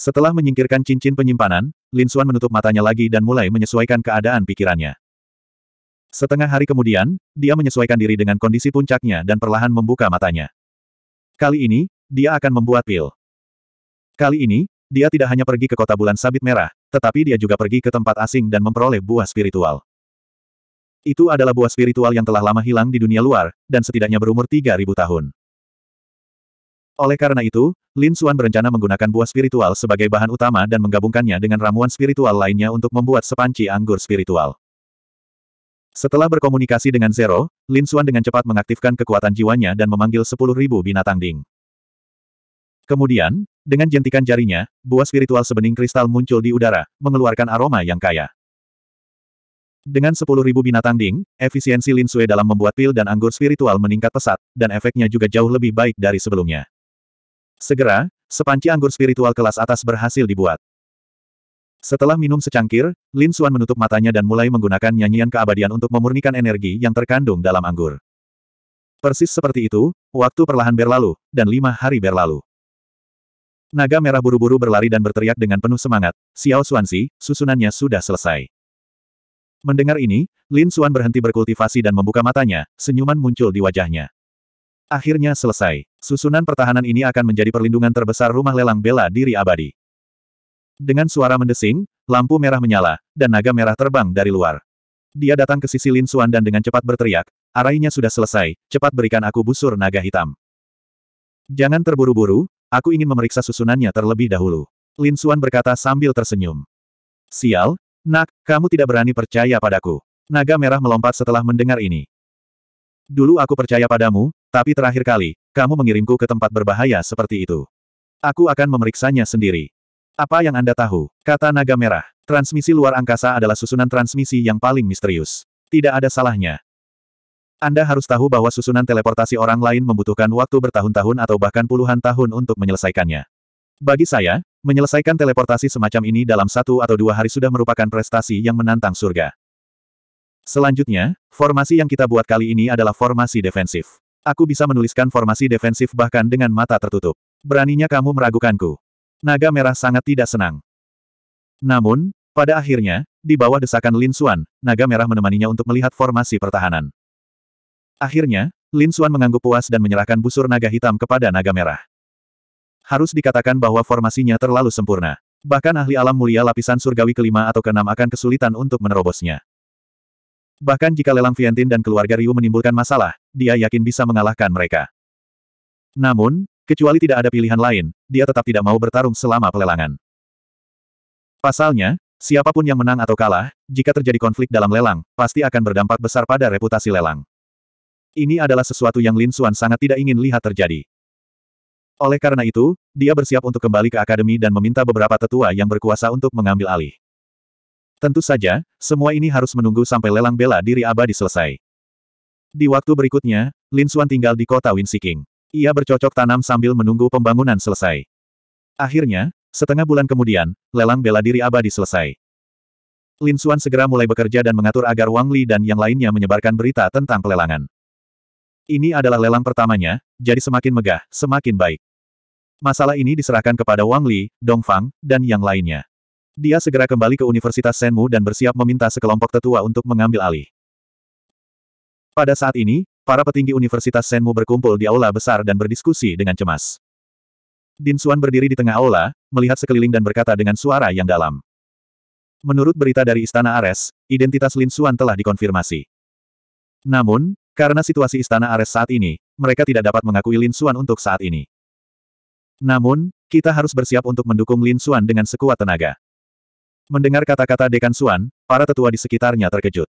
Setelah menyingkirkan cincin penyimpanan, Lin Xuan menutup matanya lagi dan mulai menyesuaikan keadaan pikirannya. Setengah hari kemudian, dia menyesuaikan diri dengan kondisi puncaknya dan perlahan membuka matanya. Kali ini, dia akan membuat pil. Kali ini, dia tidak hanya pergi ke kota bulan sabit merah, tetapi dia juga pergi ke tempat asing dan memperoleh buah spiritual. Itu adalah buah spiritual yang telah lama hilang di dunia luar, dan setidaknya berumur 3.000 tahun. Oleh karena itu, Lin Xuan berencana menggunakan buah spiritual sebagai bahan utama dan menggabungkannya dengan ramuan spiritual lainnya untuk membuat sepanci anggur spiritual. Setelah berkomunikasi dengan Zero, Lin Xuan dengan cepat mengaktifkan kekuatan jiwanya dan memanggil 10.000 binatang ding. Kemudian, dengan jentikan jarinya, buah spiritual sebening kristal muncul di udara, mengeluarkan aroma yang kaya. Dengan 10.000 binatang ding, efisiensi Lin Xue dalam membuat pil dan anggur spiritual meningkat pesat, dan efeknya juga jauh lebih baik dari sebelumnya. Segera, sepanci anggur spiritual kelas atas berhasil dibuat. Setelah minum secangkir, Lin Xuan menutup matanya dan mulai menggunakan nyanyian keabadian untuk memurnikan energi yang terkandung dalam anggur. Persis seperti itu, waktu perlahan berlalu, dan lima hari berlalu. Naga merah buru-buru berlari dan berteriak dengan penuh semangat, Xiao Xuanxi, susunannya sudah selesai. Mendengar ini, Lin Xuan berhenti berkultivasi dan membuka matanya, senyuman muncul di wajahnya. Akhirnya selesai. Susunan pertahanan ini akan menjadi perlindungan terbesar rumah lelang bela diri abadi. Dengan suara mendesing, lampu merah menyala, dan naga merah terbang dari luar. Dia datang ke sisi Lin Suan dan dengan cepat berteriak, arainya sudah selesai, cepat berikan aku busur naga hitam. Jangan terburu-buru, aku ingin memeriksa susunannya terlebih dahulu. Lin Suan berkata sambil tersenyum. Sial, nak, kamu tidak berani percaya padaku. Naga merah melompat setelah mendengar ini. Dulu aku percaya padamu, tapi terakhir kali, kamu mengirimku ke tempat berbahaya seperti itu. Aku akan memeriksanya sendiri. Apa yang Anda tahu? Kata naga merah. Transmisi luar angkasa adalah susunan transmisi yang paling misterius. Tidak ada salahnya. Anda harus tahu bahwa susunan teleportasi orang lain membutuhkan waktu bertahun-tahun atau bahkan puluhan tahun untuk menyelesaikannya. Bagi saya, menyelesaikan teleportasi semacam ini dalam satu atau dua hari sudah merupakan prestasi yang menantang surga. Selanjutnya, formasi yang kita buat kali ini adalah formasi defensif. Aku bisa menuliskan formasi defensif bahkan dengan mata tertutup. Beraninya kamu meragukanku. Naga merah sangat tidak senang. Namun, pada akhirnya, di bawah desakan Lin Xuan, naga merah menemaninya untuk melihat formasi pertahanan. Akhirnya, Lin Xuan mengangguk puas dan menyerahkan busur naga hitam kepada naga merah. Harus dikatakan bahwa formasinya terlalu sempurna. Bahkan ahli alam mulia lapisan surgawi kelima atau keenam akan kesulitan untuk menerobosnya. Bahkan jika lelang Vientin dan keluarga Ryu menimbulkan masalah, dia yakin bisa mengalahkan mereka. Namun, kecuali tidak ada pilihan lain, dia tetap tidak mau bertarung selama pelelangan. Pasalnya, siapapun yang menang atau kalah, jika terjadi konflik dalam lelang, pasti akan berdampak besar pada reputasi lelang. Ini adalah sesuatu yang Lin Xuan sangat tidak ingin lihat terjadi. Oleh karena itu, dia bersiap untuk kembali ke akademi dan meminta beberapa tetua yang berkuasa untuk mengambil alih. Tentu saja, semua ini harus menunggu sampai lelang bela diri abadi selesai. Di waktu berikutnya, Lin Xuan tinggal di kota Winsiking. Ia bercocok tanam sambil menunggu pembangunan selesai. Akhirnya, setengah bulan kemudian, lelang bela diri abadi selesai. Lin Xuan segera mulai bekerja dan mengatur agar Wang Li dan yang lainnya menyebarkan berita tentang pelelangan. Ini adalah lelang pertamanya, jadi semakin megah, semakin baik. Masalah ini diserahkan kepada Wang Li, Dong Fang, dan yang lainnya. Dia segera kembali ke Universitas Senmu dan bersiap meminta sekelompok tetua untuk mengambil alih. Pada saat ini, para petinggi Universitas Senmu berkumpul di aula besar dan berdiskusi dengan cemas. Din Suan berdiri di tengah aula, melihat sekeliling dan berkata dengan suara yang dalam. Menurut berita dari Istana Ares, identitas Lin Suan telah dikonfirmasi. Namun, karena situasi Istana Ares saat ini, mereka tidak dapat mengakui Lin Suan untuk saat ini. Namun, kita harus bersiap untuk mendukung Lin Suan dengan sekuat tenaga. Mendengar kata-kata Dekan Suan, para tetua di sekitarnya terkejut.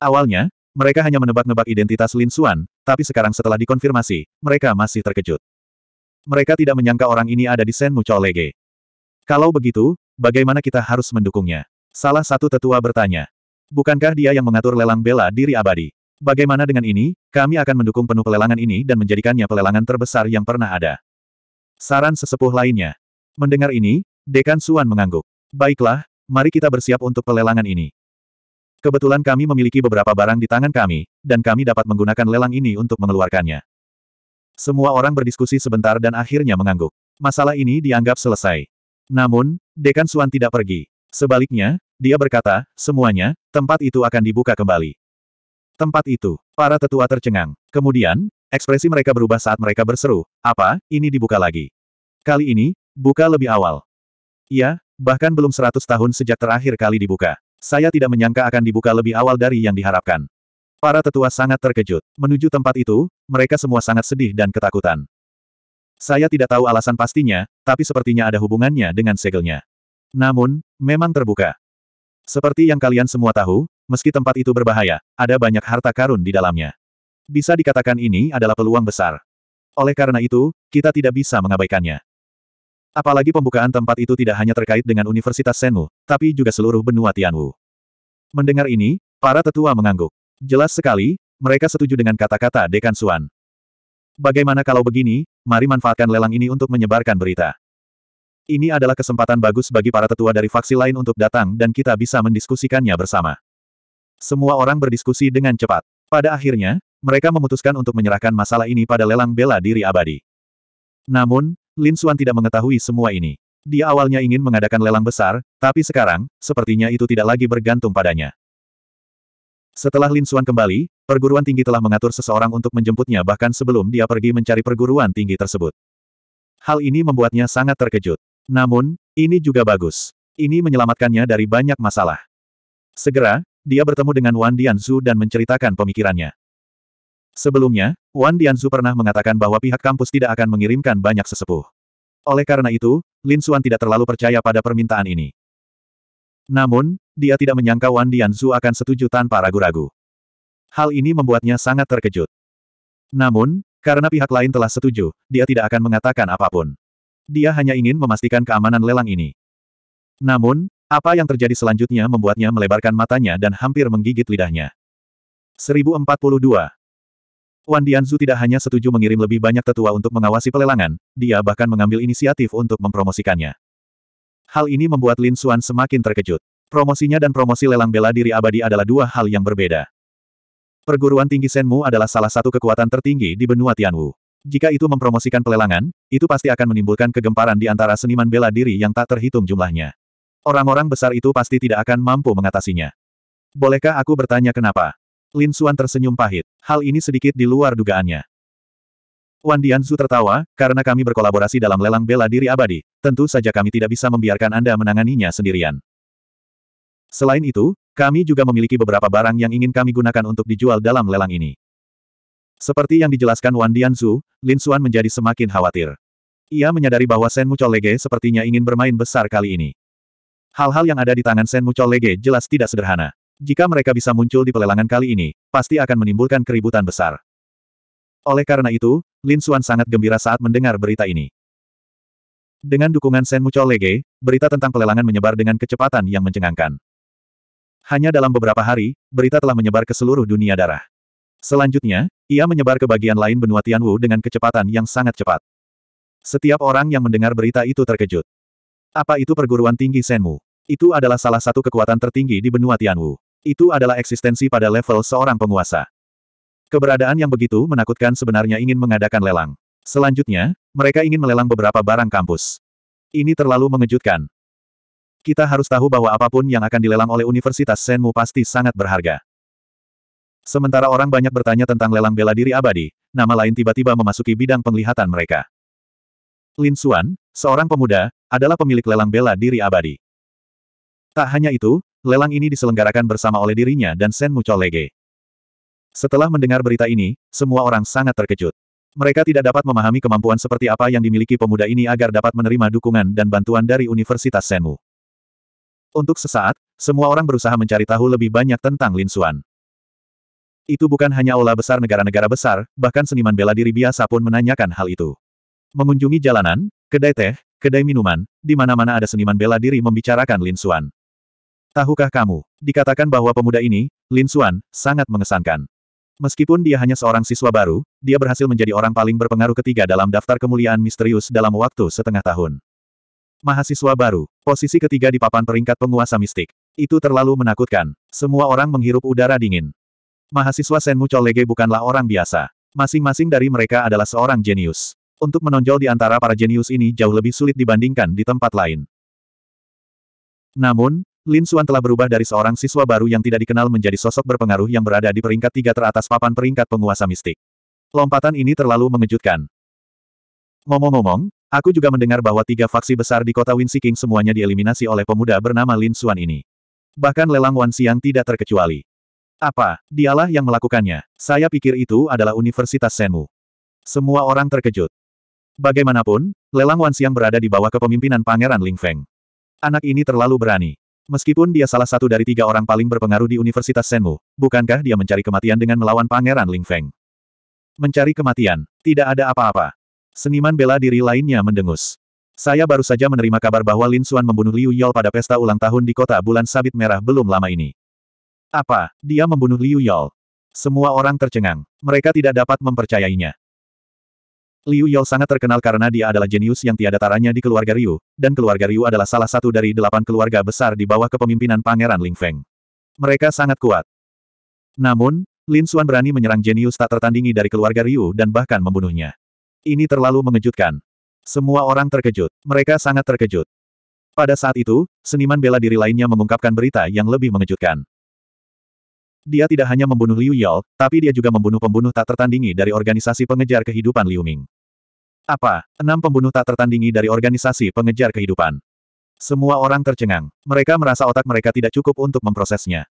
Awalnya, mereka hanya menebak-nebak identitas Lin Suan, tapi sekarang setelah dikonfirmasi, mereka masih terkejut. Mereka tidak menyangka orang ini ada di Sen Senmu Lege. Kalau begitu, bagaimana kita harus mendukungnya? Salah satu tetua bertanya. Bukankah dia yang mengatur lelang bela diri abadi? Bagaimana dengan ini, kami akan mendukung penuh pelelangan ini dan menjadikannya pelelangan terbesar yang pernah ada. Saran sesepuh lainnya. Mendengar ini, Dekan Suan mengangguk. Baiklah, mari kita bersiap untuk pelelangan ini. Kebetulan kami memiliki beberapa barang di tangan kami, dan kami dapat menggunakan lelang ini untuk mengeluarkannya. Semua orang berdiskusi sebentar dan akhirnya mengangguk. Masalah ini dianggap selesai. Namun, Dekan Suan tidak pergi. Sebaliknya, dia berkata, semuanya, tempat itu akan dibuka kembali. Tempat itu, para tetua tercengang. Kemudian, ekspresi mereka berubah saat mereka berseru, apa, ini dibuka lagi. Kali ini, buka lebih awal. Ya. Bahkan belum 100 tahun sejak terakhir kali dibuka. Saya tidak menyangka akan dibuka lebih awal dari yang diharapkan. Para tetua sangat terkejut. Menuju tempat itu, mereka semua sangat sedih dan ketakutan. Saya tidak tahu alasan pastinya, tapi sepertinya ada hubungannya dengan segelnya. Namun, memang terbuka. Seperti yang kalian semua tahu, meski tempat itu berbahaya, ada banyak harta karun di dalamnya. Bisa dikatakan ini adalah peluang besar. Oleh karena itu, kita tidak bisa mengabaikannya. Apalagi pembukaan tempat itu tidak hanya terkait dengan Universitas Senwu, tapi juga seluruh benua Tianwu. Mendengar ini, para tetua mengangguk. Jelas sekali, mereka setuju dengan kata-kata Dekan Suan. Bagaimana kalau begini, mari manfaatkan lelang ini untuk menyebarkan berita. Ini adalah kesempatan bagus bagi para tetua dari faksi lain untuk datang dan kita bisa mendiskusikannya bersama. Semua orang berdiskusi dengan cepat. Pada akhirnya, mereka memutuskan untuk menyerahkan masalah ini pada lelang bela diri abadi. Namun, Lin Suan tidak mengetahui semua ini. Dia awalnya ingin mengadakan lelang besar, tapi sekarang, sepertinya itu tidak lagi bergantung padanya. Setelah Lin Suan kembali, perguruan tinggi telah mengatur seseorang untuk menjemputnya bahkan sebelum dia pergi mencari perguruan tinggi tersebut. Hal ini membuatnya sangat terkejut. Namun, ini juga bagus. Ini menyelamatkannya dari banyak masalah. Segera, dia bertemu dengan Wan Dianzu dan menceritakan pemikirannya. Sebelumnya, Wan Dianzu pernah mengatakan bahwa pihak kampus tidak akan mengirimkan banyak sesepuh. Oleh karena itu, Lin Xuan tidak terlalu percaya pada permintaan ini. Namun, dia tidak menyangka Wan Dianzu akan setuju tanpa ragu-ragu. Hal ini membuatnya sangat terkejut. Namun, karena pihak lain telah setuju, dia tidak akan mengatakan apapun. Dia hanya ingin memastikan keamanan lelang ini. Namun, apa yang terjadi selanjutnya membuatnya melebarkan matanya dan hampir menggigit lidahnya. 1042. Wan Dianzu tidak hanya setuju mengirim lebih banyak tetua untuk mengawasi pelelangan, dia bahkan mengambil inisiatif untuk mempromosikannya. Hal ini membuat Lin Xuan semakin terkejut. Promosinya dan promosi lelang bela diri abadi adalah dua hal yang berbeda. Perguruan tinggi Senmu adalah salah satu kekuatan tertinggi di benua Tianwu. Jika itu mempromosikan pelelangan, itu pasti akan menimbulkan kegemparan di antara seniman bela diri yang tak terhitung jumlahnya. Orang-orang besar itu pasti tidak akan mampu mengatasinya. Bolehkah aku bertanya kenapa? Lin Suan tersenyum pahit. Hal ini sedikit di luar dugaannya. Wan Dianzu tertawa, karena kami berkolaborasi dalam lelang bela diri abadi, tentu saja kami tidak bisa membiarkan Anda menanganinya sendirian. Selain itu, kami juga memiliki beberapa barang yang ingin kami gunakan untuk dijual dalam lelang ini. Seperti yang dijelaskan Wan Dianzu, Lin Suan menjadi semakin khawatir. Ia menyadari bahwa Sen Mucho Lege sepertinya ingin bermain besar kali ini. Hal-hal yang ada di tangan Sen Mucho Lege jelas tidak sederhana. Jika mereka bisa muncul di pelelangan kali ini, pasti akan menimbulkan keributan besar. Oleh karena itu, Lin Xuan sangat gembira saat mendengar berita ini. Dengan dukungan Sen Mucho Lege, berita tentang pelelangan menyebar dengan kecepatan yang mencengangkan. Hanya dalam beberapa hari, berita telah menyebar ke seluruh dunia darah. Selanjutnya, ia menyebar ke bagian lain benua Tianwu dengan kecepatan yang sangat cepat. Setiap orang yang mendengar berita itu terkejut. Apa itu perguruan tinggi Senmu? Itu adalah salah satu kekuatan tertinggi di benua Tianwu. Itu adalah eksistensi pada level seorang penguasa. Keberadaan yang begitu menakutkan sebenarnya ingin mengadakan lelang. Selanjutnya, mereka ingin melelang beberapa barang kampus. Ini terlalu mengejutkan. Kita harus tahu bahwa apapun yang akan dilelang oleh Universitas Senmu pasti sangat berharga. Sementara orang banyak bertanya tentang lelang bela diri abadi, nama lain tiba-tiba memasuki bidang penglihatan mereka. Lin Xuan, seorang pemuda, adalah pemilik lelang bela diri abadi. Tak hanya itu, Lelang ini diselenggarakan bersama oleh dirinya dan Sen Mucho Lege. Setelah mendengar berita ini, semua orang sangat terkejut. Mereka tidak dapat memahami kemampuan seperti apa yang dimiliki pemuda ini agar dapat menerima dukungan dan bantuan dari Universitas Senmu. Untuk sesaat, semua orang berusaha mencari tahu lebih banyak tentang Lin Xuan. Itu bukan hanya olah besar negara-negara besar, bahkan seniman bela diri biasa pun menanyakan hal itu. Mengunjungi jalanan, kedai teh, kedai minuman, di mana-mana ada seniman bela diri membicarakan Lin Xuan. Tahukah kamu, dikatakan bahwa pemuda ini, Lin Xuan, sangat mengesankan. Meskipun dia hanya seorang siswa baru, dia berhasil menjadi orang paling berpengaruh ketiga dalam daftar kemuliaan misterius dalam waktu setengah tahun. Mahasiswa baru, posisi ketiga di papan peringkat penguasa mistik. Itu terlalu menakutkan. Semua orang menghirup udara dingin. Mahasiswa Senmu Cholege bukanlah orang biasa. Masing-masing dari mereka adalah seorang jenius. Untuk menonjol di antara para jenius ini jauh lebih sulit dibandingkan di tempat lain. Namun, Lin Suan telah berubah dari seorang siswa baru yang tidak dikenal menjadi sosok berpengaruh yang berada di peringkat tiga teratas papan peringkat penguasa mistik. Lompatan ini terlalu mengejutkan. Ngomong-ngomong, aku juga mendengar bahwa tiga faksi besar di kota King semuanya dieliminasi oleh pemuda bernama Lin Suan ini. Bahkan lelang Wan Xiang tidak terkecuali. Apa, dialah yang melakukannya? Saya pikir itu adalah Universitas Senmu. Semua orang terkejut. Bagaimanapun, lelang Wan Xiang berada di bawah kepemimpinan Pangeran Ling Feng. Anak ini terlalu berani. Meskipun dia salah satu dari tiga orang paling berpengaruh di Universitas Senmu, bukankah dia mencari kematian dengan melawan Pangeran Ling Feng? Mencari kematian, tidak ada apa-apa. Seniman bela diri lainnya mendengus. Saya baru saja menerima kabar bahwa Lin Xuan membunuh Liu Yol pada pesta ulang tahun di kota bulan sabit merah belum lama ini. Apa, dia membunuh Liu Yol? Semua orang tercengang. Mereka tidak dapat mempercayainya. Liu Yao sangat terkenal karena dia adalah jenius yang tiada taranya di keluarga Ryu, dan keluarga Ryu adalah salah satu dari delapan keluarga besar di bawah kepemimpinan Pangeran Ling Feng. Mereka sangat kuat. Namun, Lin Xuan berani menyerang jenius tak tertandingi dari keluarga Ryu dan bahkan membunuhnya. Ini terlalu mengejutkan. Semua orang terkejut. Mereka sangat terkejut. Pada saat itu, seniman bela diri lainnya mengungkapkan berita yang lebih mengejutkan. Dia tidak hanya membunuh Liu Yao, tapi dia juga membunuh pembunuh tak tertandingi dari organisasi pengejar kehidupan Liu Ming. Apa? Enam pembunuh tak tertandingi dari organisasi pengejar kehidupan. Semua orang tercengang. Mereka merasa otak mereka tidak cukup untuk memprosesnya.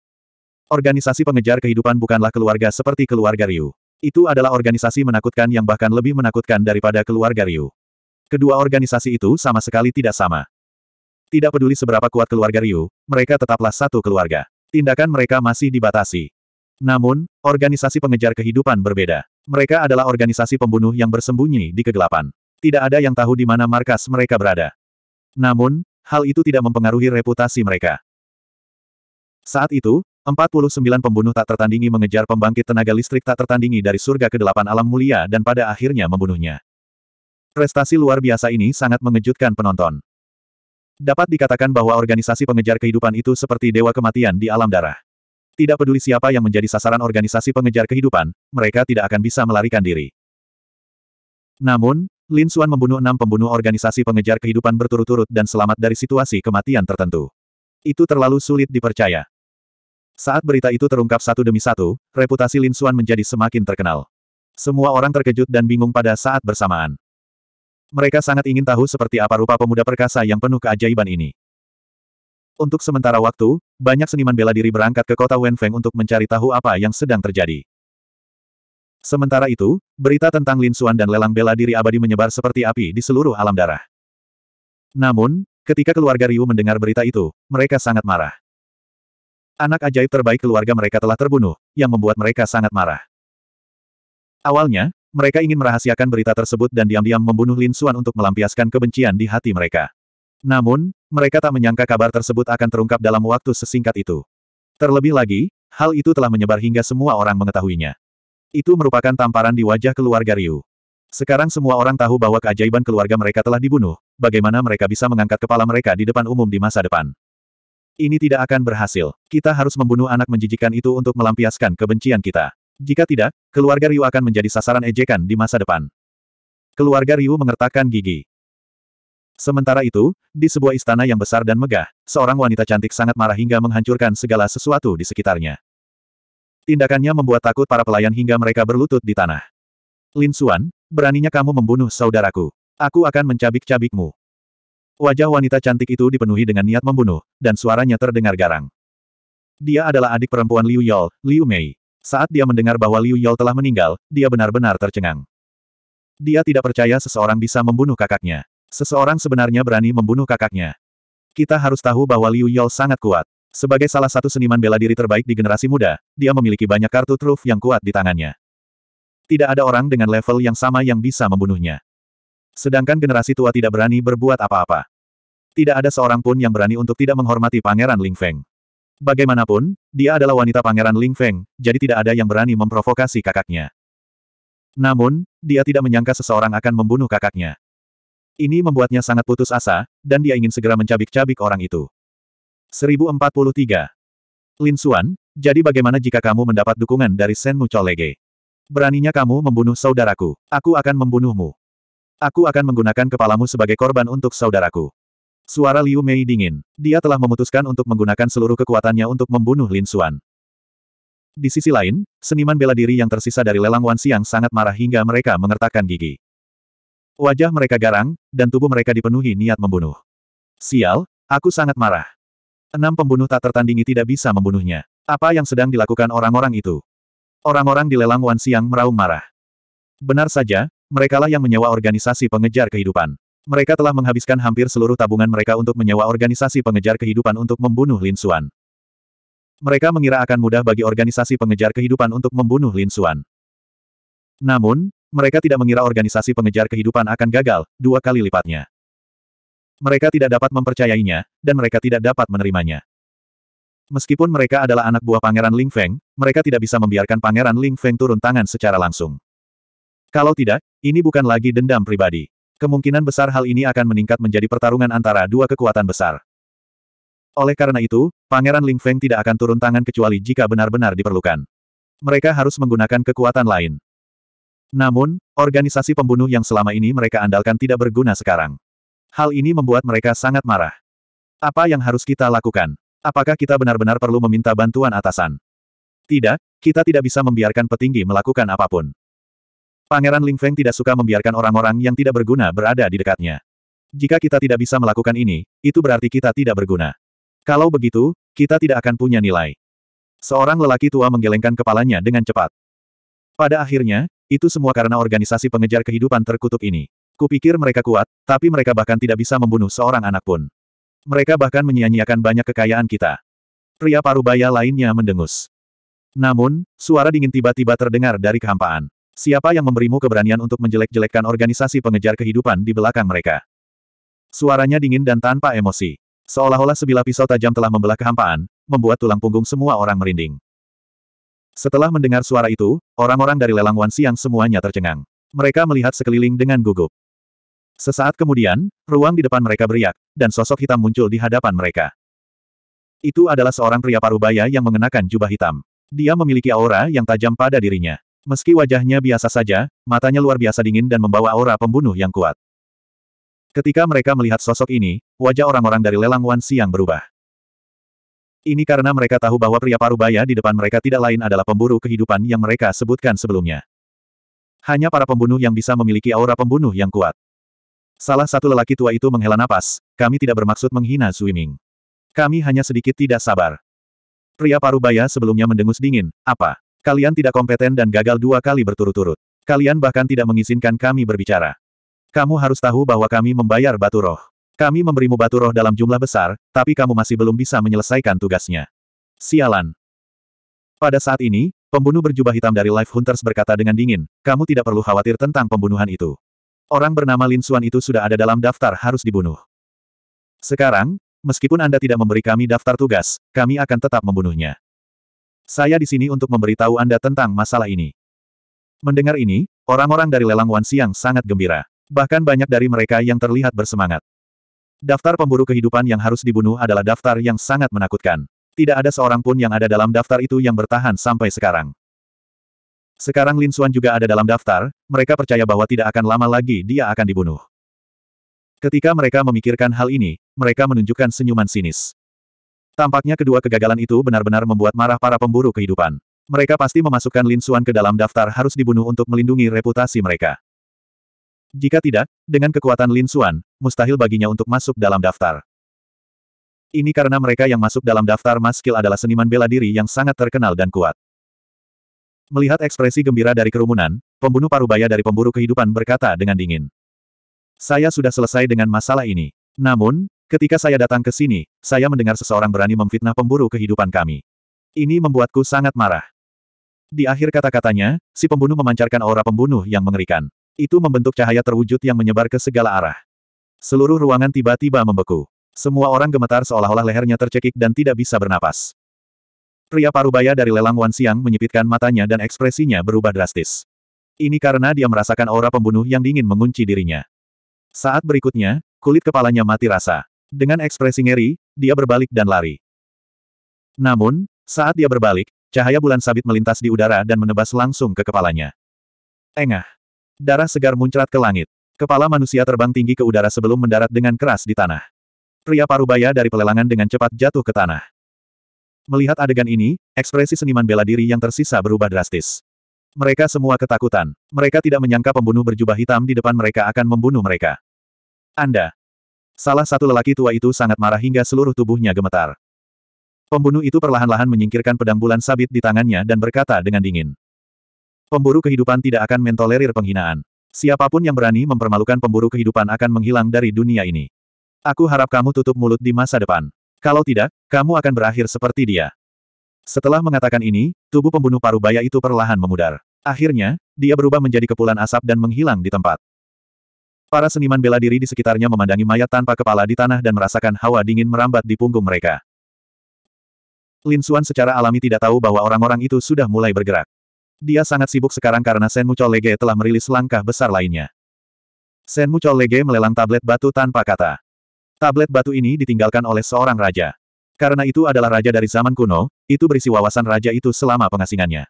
Organisasi pengejar kehidupan bukanlah keluarga seperti keluarga Ryu. Itu adalah organisasi menakutkan yang bahkan lebih menakutkan daripada keluarga Ryu. Kedua organisasi itu sama sekali tidak sama. Tidak peduli seberapa kuat keluarga Ryu, mereka tetaplah satu keluarga. Tindakan mereka masih dibatasi. Namun, organisasi pengejar kehidupan berbeda. Mereka adalah organisasi pembunuh yang bersembunyi di kegelapan. Tidak ada yang tahu di mana markas mereka berada. Namun, hal itu tidak mempengaruhi reputasi mereka. Saat itu, 49 pembunuh tak tertandingi mengejar pembangkit tenaga listrik tak tertandingi dari surga ke delapan alam mulia dan pada akhirnya membunuhnya. Prestasi luar biasa ini sangat mengejutkan penonton. Dapat dikatakan bahwa organisasi pengejar kehidupan itu seperti dewa kematian di alam darah. Tidak peduli siapa yang menjadi sasaran organisasi pengejar kehidupan, mereka tidak akan bisa melarikan diri. Namun, Lin Xuan membunuh enam pembunuh organisasi pengejar kehidupan berturut-turut dan selamat dari situasi kematian tertentu. Itu terlalu sulit dipercaya. Saat berita itu terungkap satu demi satu, reputasi Lin Xuan menjadi semakin terkenal. Semua orang terkejut dan bingung pada saat bersamaan. Mereka sangat ingin tahu seperti apa rupa pemuda perkasa yang penuh keajaiban ini. Untuk sementara waktu, banyak seniman bela diri berangkat ke kota Wenfeng untuk mencari tahu apa yang sedang terjadi. Sementara itu, berita tentang Lin Xuan dan lelang bela diri abadi menyebar seperti api di seluruh alam darah. Namun, ketika keluarga Ryu mendengar berita itu, mereka sangat marah. Anak ajaib terbaik keluarga mereka telah terbunuh, yang membuat mereka sangat marah. Awalnya, mereka ingin merahasiakan berita tersebut dan diam-diam membunuh Lin Xuan untuk melampiaskan kebencian di hati mereka. Namun, mereka tak menyangka kabar tersebut akan terungkap dalam waktu sesingkat itu. Terlebih lagi, hal itu telah menyebar hingga semua orang mengetahuinya. Itu merupakan tamparan di wajah keluarga Ryu. Sekarang semua orang tahu bahwa keajaiban keluarga mereka telah dibunuh, bagaimana mereka bisa mengangkat kepala mereka di depan umum di masa depan. Ini tidak akan berhasil. Kita harus membunuh anak menjijikan itu untuk melampiaskan kebencian kita. Jika tidak, keluarga Ryu akan menjadi sasaran ejekan di masa depan. Keluarga Ryu mengertakkan gigi. Sementara itu, di sebuah istana yang besar dan megah, seorang wanita cantik sangat marah hingga menghancurkan segala sesuatu di sekitarnya. Tindakannya membuat takut para pelayan hingga mereka berlutut di tanah. Lin Xuan, beraninya kamu membunuh saudaraku. Aku akan mencabik-cabikmu. Wajah wanita cantik itu dipenuhi dengan niat membunuh, dan suaranya terdengar garang. Dia adalah adik perempuan Liu Yol, Liu Mei. Saat dia mendengar bahwa Liu Yol telah meninggal, dia benar-benar tercengang. Dia tidak percaya seseorang bisa membunuh kakaknya. Seseorang sebenarnya berani membunuh kakaknya. Kita harus tahu bahwa Liu Yol sangat kuat. Sebagai salah satu seniman bela diri terbaik di generasi muda, dia memiliki banyak kartu truf yang kuat di tangannya. Tidak ada orang dengan level yang sama yang bisa membunuhnya. Sedangkan generasi tua tidak berani berbuat apa-apa. Tidak ada seorang pun yang berani untuk tidak menghormati Pangeran Ling Feng. Bagaimanapun, dia adalah wanita Pangeran Ling Feng, jadi tidak ada yang berani memprovokasi kakaknya. Namun, dia tidak menyangka seseorang akan membunuh kakaknya. Ini membuatnya sangat putus asa, dan dia ingin segera mencabik-cabik orang itu. 1043. Lin Xuan, jadi bagaimana jika kamu mendapat dukungan dari Mu Cholege? Beraninya kamu membunuh saudaraku. Aku akan membunuhmu. Aku akan menggunakan kepalamu sebagai korban untuk saudaraku. Suara Liu Mei dingin. Dia telah memutuskan untuk menggunakan seluruh kekuatannya untuk membunuh Lin Xuan. Di sisi lain, seniman bela diri yang tersisa dari lelang Wan Siang sangat marah hingga mereka mengertakkan gigi. Wajah mereka garang, dan tubuh mereka dipenuhi niat membunuh. Sial, aku sangat marah. Enam pembunuh tak tertandingi tidak bisa membunuhnya. Apa yang sedang dilakukan orang-orang itu? Orang-orang di lelang Wan Siang meraung marah. Benar saja, merekalah yang menyewa organisasi pengejar kehidupan. Mereka telah menghabiskan hampir seluruh tabungan mereka untuk menyewa organisasi pengejar kehidupan untuk membunuh Lin Xuan. Mereka mengira akan mudah bagi organisasi pengejar kehidupan untuk membunuh Lin Xuan. Namun, mereka tidak mengira organisasi pengejar kehidupan akan gagal, dua kali lipatnya. Mereka tidak dapat mempercayainya, dan mereka tidak dapat menerimanya. Meskipun mereka adalah anak buah Pangeran Ling Feng, mereka tidak bisa membiarkan Pangeran Ling Feng turun tangan secara langsung. Kalau tidak, ini bukan lagi dendam pribadi. Kemungkinan besar hal ini akan meningkat menjadi pertarungan antara dua kekuatan besar. Oleh karena itu, Pangeran Ling Feng tidak akan turun tangan kecuali jika benar-benar diperlukan. Mereka harus menggunakan kekuatan lain. Namun, organisasi pembunuh yang selama ini mereka andalkan tidak berguna sekarang. Hal ini membuat mereka sangat marah. Apa yang harus kita lakukan? Apakah kita benar-benar perlu meminta bantuan atasan? Tidak, kita tidak bisa membiarkan petinggi melakukan apapun. Pangeran Ling Feng tidak suka membiarkan orang-orang yang tidak berguna berada di dekatnya. Jika kita tidak bisa melakukan ini, itu berarti kita tidak berguna. Kalau begitu, kita tidak akan punya nilai. Seorang lelaki tua menggelengkan kepalanya dengan cepat. Pada akhirnya, itu semua karena organisasi pengejar kehidupan terkutuk ini. Kupikir mereka kuat, tapi mereka bahkan tidak bisa membunuh seorang anak pun. Mereka bahkan menyia-nyiakan banyak kekayaan kita. Pria parubaya lainnya mendengus. Namun, suara dingin tiba-tiba terdengar dari kehampaan. Siapa yang memberimu keberanian untuk menjelek-jelekkan organisasi pengejar kehidupan di belakang mereka? Suaranya dingin dan tanpa emosi. Seolah-olah sebilah pisau tajam telah membelah kehampaan, membuat tulang punggung semua orang merinding. Setelah mendengar suara itu, orang-orang dari lelang Wan Siang semuanya tercengang. Mereka melihat sekeliling dengan gugup. Sesaat kemudian, ruang di depan mereka beriak, dan sosok hitam muncul di hadapan mereka. Itu adalah seorang pria parubaya yang mengenakan jubah hitam. Dia memiliki aura yang tajam pada dirinya. Meski wajahnya biasa saja, matanya luar biasa dingin dan membawa aura pembunuh yang kuat. Ketika mereka melihat sosok ini, wajah orang-orang dari lelang Wan Siang berubah. Ini karena mereka tahu bahwa pria parubaya di depan mereka tidak lain adalah pemburu kehidupan yang mereka sebutkan sebelumnya. Hanya para pembunuh yang bisa memiliki aura pembunuh yang kuat. Salah satu lelaki tua itu menghela napas, kami tidak bermaksud menghina Zuiming. Kami hanya sedikit tidak sabar. Pria parubaya sebelumnya mendengus dingin, apa? Kalian tidak kompeten dan gagal dua kali berturut-turut. Kalian bahkan tidak mengizinkan kami berbicara. Kamu harus tahu bahwa kami membayar batu roh. Kami memberimu batu roh dalam jumlah besar, tapi kamu masih belum bisa menyelesaikan tugasnya. Sialan. Pada saat ini, pembunuh berjubah hitam dari Life Hunters berkata dengan dingin, kamu tidak perlu khawatir tentang pembunuhan itu. Orang bernama Lin Suan itu sudah ada dalam daftar harus dibunuh. Sekarang, meskipun Anda tidak memberi kami daftar tugas, kami akan tetap membunuhnya. Saya di sini untuk memberitahu Anda tentang masalah ini. Mendengar ini, orang-orang dari lelang Wan Siang sangat gembira. Bahkan banyak dari mereka yang terlihat bersemangat. Daftar pemburu kehidupan yang harus dibunuh adalah daftar yang sangat menakutkan. Tidak ada seorang pun yang ada dalam daftar itu yang bertahan sampai sekarang. Sekarang Lin Xuan juga ada dalam daftar, mereka percaya bahwa tidak akan lama lagi dia akan dibunuh. Ketika mereka memikirkan hal ini, mereka menunjukkan senyuman sinis. Tampaknya kedua kegagalan itu benar-benar membuat marah para pemburu kehidupan. Mereka pasti memasukkan Lin Xuan ke dalam daftar harus dibunuh untuk melindungi reputasi mereka. Jika tidak, dengan kekuatan Lin Xuan, mustahil baginya untuk masuk dalam daftar. Ini karena mereka yang masuk dalam daftar maskil adalah seniman bela diri yang sangat terkenal dan kuat. Melihat ekspresi gembira dari kerumunan, pembunuh parubaya dari pemburu kehidupan berkata dengan dingin. Saya sudah selesai dengan masalah ini. Namun, ketika saya datang ke sini, saya mendengar seseorang berani memfitnah pemburu kehidupan kami. Ini membuatku sangat marah. Di akhir kata-katanya, si pembunuh memancarkan aura pembunuh yang mengerikan. Itu membentuk cahaya terwujud yang menyebar ke segala arah. Seluruh ruangan tiba-tiba membeku. Semua orang gemetar seolah-olah lehernya tercekik dan tidak bisa bernapas. Pria parubaya dari lelang Wan Siang menyipitkan matanya dan ekspresinya berubah drastis. Ini karena dia merasakan aura pembunuh yang dingin mengunci dirinya. Saat berikutnya, kulit kepalanya mati rasa. Dengan ekspresi ngeri, dia berbalik dan lari. Namun, saat dia berbalik, cahaya bulan sabit melintas di udara dan menebas langsung ke kepalanya. Engah, Darah segar muncrat ke langit. Kepala manusia terbang tinggi ke udara sebelum mendarat dengan keras di tanah. Pria parubaya dari pelelangan dengan cepat jatuh ke tanah. Melihat adegan ini, ekspresi seniman bela diri yang tersisa berubah drastis. Mereka semua ketakutan. Mereka tidak menyangka pembunuh berjubah hitam di depan mereka akan membunuh mereka. Anda. Salah satu lelaki tua itu sangat marah hingga seluruh tubuhnya gemetar. Pembunuh itu perlahan-lahan menyingkirkan pedang bulan sabit di tangannya dan berkata dengan dingin. Pemburu kehidupan tidak akan mentolerir penghinaan. Siapapun yang berani mempermalukan pemburu kehidupan akan menghilang dari dunia ini. Aku harap kamu tutup mulut di masa depan. Kalau tidak, kamu akan berakhir seperti dia. Setelah mengatakan ini, tubuh pembunuh parubaya itu perlahan memudar. Akhirnya, dia berubah menjadi kepulan asap dan menghilang di tempat. Para seniman bela diri di sekitarnya memandangi mayat tanpa kepala di tanah dan merasakan hawa dingin merambat di punggung mereka. Lin Suan secara alami tidak tahu bahwa orang-orang itu sudah mulai bergerak. Dia sangat sibuk sekarang karena Mucho Lege telah merilis langkah besar lainnya. Mucho Lege melelang tablet batu tanpa kata. Tablet batu ini ditinggalkan oleh seorang raja. Karena itu adalah raja dari zaman kuno, itu berisi wawasan raja itu selama pengasingannya.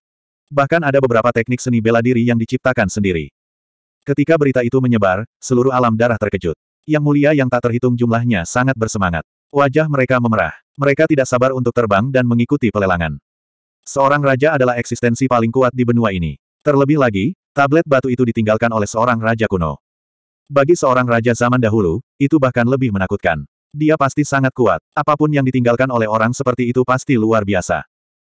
Bahkan ada beberapa teknik seni bela diri yang diciptakan sendiri. Ketika berita itu menyebar, seluruh alam darah terkejut. Yang mulia yang tak terhitung jumlahnya sangat bersemangat. Wajah mereka memerah. Mereka tidak sabar untuk terbang dan mengikuti pelelangan. Seorang raja adalah eksistensi paling kuat di benua ini. Terlebih lagi, tablet batu itu ditinggalkan oleh seorang raja kuno. Bagi seorang raja zaman dahulu, itu bahkan lebih menakutkan. Dia pasti sangat kuat. Apapun yang ditinggalkan oleh orang seperti itu pasti luar biasa.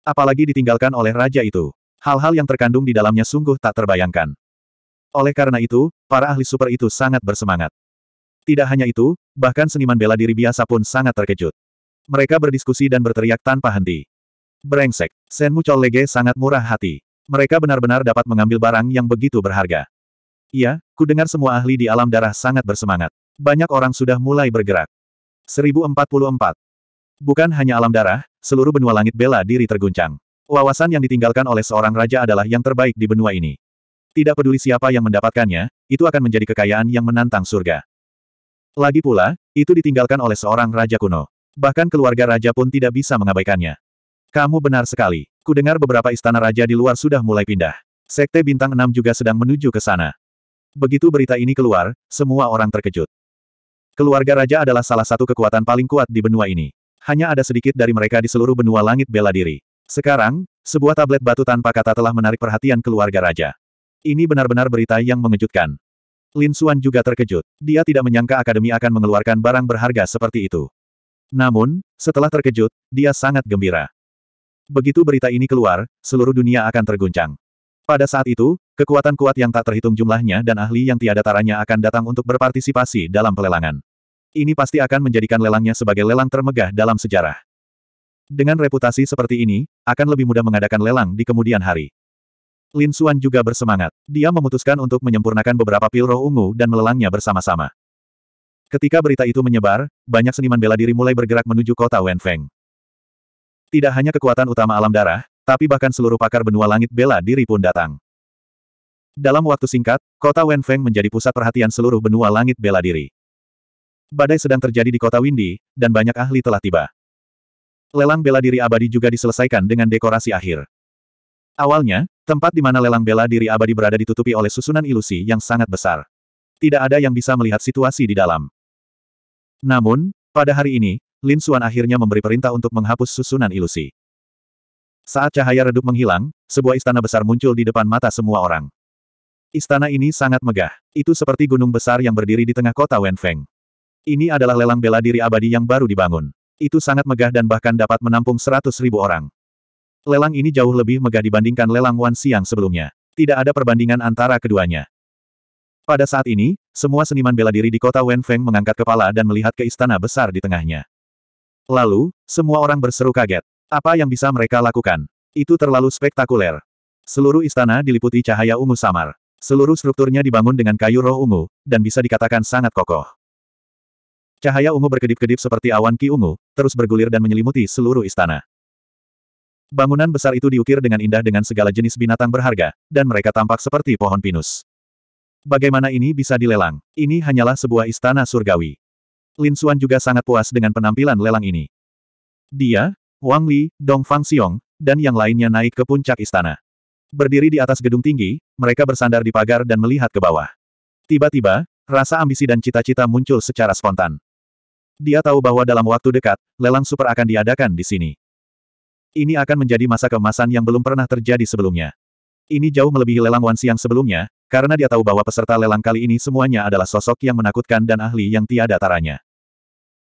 Apalagi ditinggalkan oleh raja itu. Hal-hal yang terkandung di dalamnya sungguh tak terbayangkan. Oleh karena itu, para ahli super itu sangat bersemangat. Tidak hanya itu, bahkan seniman bela diri biasa pun sangat terkejut. Mereka berdiskusi dan berteriak tanpa henti. Brengsek. Senmu Chollege sangat murah hati. Mereka benar-benar dapat mengambil barang yang begitu berharga. Iya, ku dengar semua ahli di alam darah sangat bersemangat. Banyak orang sudah mulai bergerak. 1044. Bukan hanya alam darah, seluruh benua langit bela diri terguncang. Wawasan yang ditinggalkan oleh seorang raja adalah yang terbaik di benua ini. Tidak peduli siapa yang mendapatkannya, itu akan menjadi kekayaan yang menantang surga. Lagi pula, itu ditinggalkan oleh seorang raja kuno. Bahkan keluarga raja pun tidak bisa mengabaikannya. Kamu benar sekali. Kudengar beberapa istana raja di luar sudah mulai pindah. Sekte Bintang enam juga sedang menuju ke sana. Begitu berita ini keluar, semua orang terkejut. Keluarga raja adalah salah satu kekuatan paling kuat di benua ini. Hanya ada sedikit dari mereka di seluruh benua langit bela diri. Sekarang, sebuah tablet batu tanpa kata telah menarik perhatian keluarga raja. Ini benar-benar berita yang mengejutkan. Lin Xuan juga terkejut. Dia tidak menyangka Akademi akan mengeluarkan barang berharga seperti itu. Namun, setelah terkejut, dia sangat gembira. Begitu berita ini keluar, seluruh dunia akan terguncang. Pada saat itu, kekuatan kuat yang tak terhitung jumlahnya dan ahli yang tiada taranya akan datang untuk berpartisipasi dalam pelelangan. Ini pasti akan menjadikan lelangnya sebagai lelang termegah dalam sejarah. Dengan reputasi seperti ini, akan lebih mudah mengadakan lelang di kemudian hari. Lin Xuan juga bersemangat. Dia memutuskan untuk menyempurnakan beberapa pil roh ungu dan melelangnya bersama-sama. Ketika berita itu menyebar, banyak seniman bela diri mulai bergerak menuju kota Wenfeng. Tidak hanya kekuatan utama alam darah, tapi bahkan seluruh pakar benua langit bela diri pun datang. Dalam waktu singkat, kota Wenfeng menjadi pusat perhatian seluruh benua langit bela diri. Badai sedang terjadi di kota Windy, dan banyak ahli telah tiba. Lelang bela diri abadi juga diselesaikan dengan dekorasi akhir. Awalnya, tempat di mana lelang bela diri abadi berada ditutupi oleh susunan ilusi yang sangat besar. Tidak ada yang bisa melihat situasi di dalam. Namun, pada hari ini, Lin Suan akhirnya memberi perintah untuk menghapus susunan ilusi. Saat cahaya redup menghilang, sebuah istana besar muncul di depan mata semua orang. Istana ini sangat megah. Itu seperti gunung besar yang berdiri di tengah kota Wenfeng. Ini adalah lelang bela diri abadi yang baru dibangun. Itu sangat megah dan bahkan dapat menampung seratus ribu orang. Lelang ini jauh lebih megah dibandingkan lelang Wan Siang sebelumnya. Tidak ada perbandingan antara keduanya. Pada saat ini, semua seniman bela diri di kota Wenfeng mengangkat kepala dan melihat ke istana besar di tengahnya. Lalu, semua orang berseru kaget. Apa yang bisa mereka lakukan? Itu terlalu spektakuler. Seluruh istana diliputi cahaya ungu samar. Seluruh strukturnya dibangun dengan kayu roh ungu, dan bisa dikatakan sangat kokoh. Cahaya ungu berkedip-kedip seperti awan ki ungu, terus bergulir dan menyelimuti seluruh istana. Bangunan besar itu diukir dengan indah dengan segala jenis binatang berharga, dan mereka tampak seperti pohon pinus. Bagaimana ini bisa dilelang? Ini hanyalah sebuah istana surgawi. Lin Xuan juga sangat puas dengan penampilan lelang ini. Dia, Wang Li, Dong Fang Xiong, dan yang lainnya naik ke puncak istana. Berdiri di atas gedung tinggi, mereka bersandar di pagar dan melihat ke bawah. Tiba-tiba, rasa ambisi dan cita-cita muncul secara spontan. Dia tahu bahwa dalam waktu dekat, lelang super akan diadakan di sini. Ini akan menjadi masa keemasan yang belum pernah terjadi sebelumnya. Ini jauh melebihi lelang Wan Siang sebelumnya, karena dia tahu bahwa peserta lelang kali ini semuanya adalah sosok yang menakutkan dan ahli yang tiada taranya.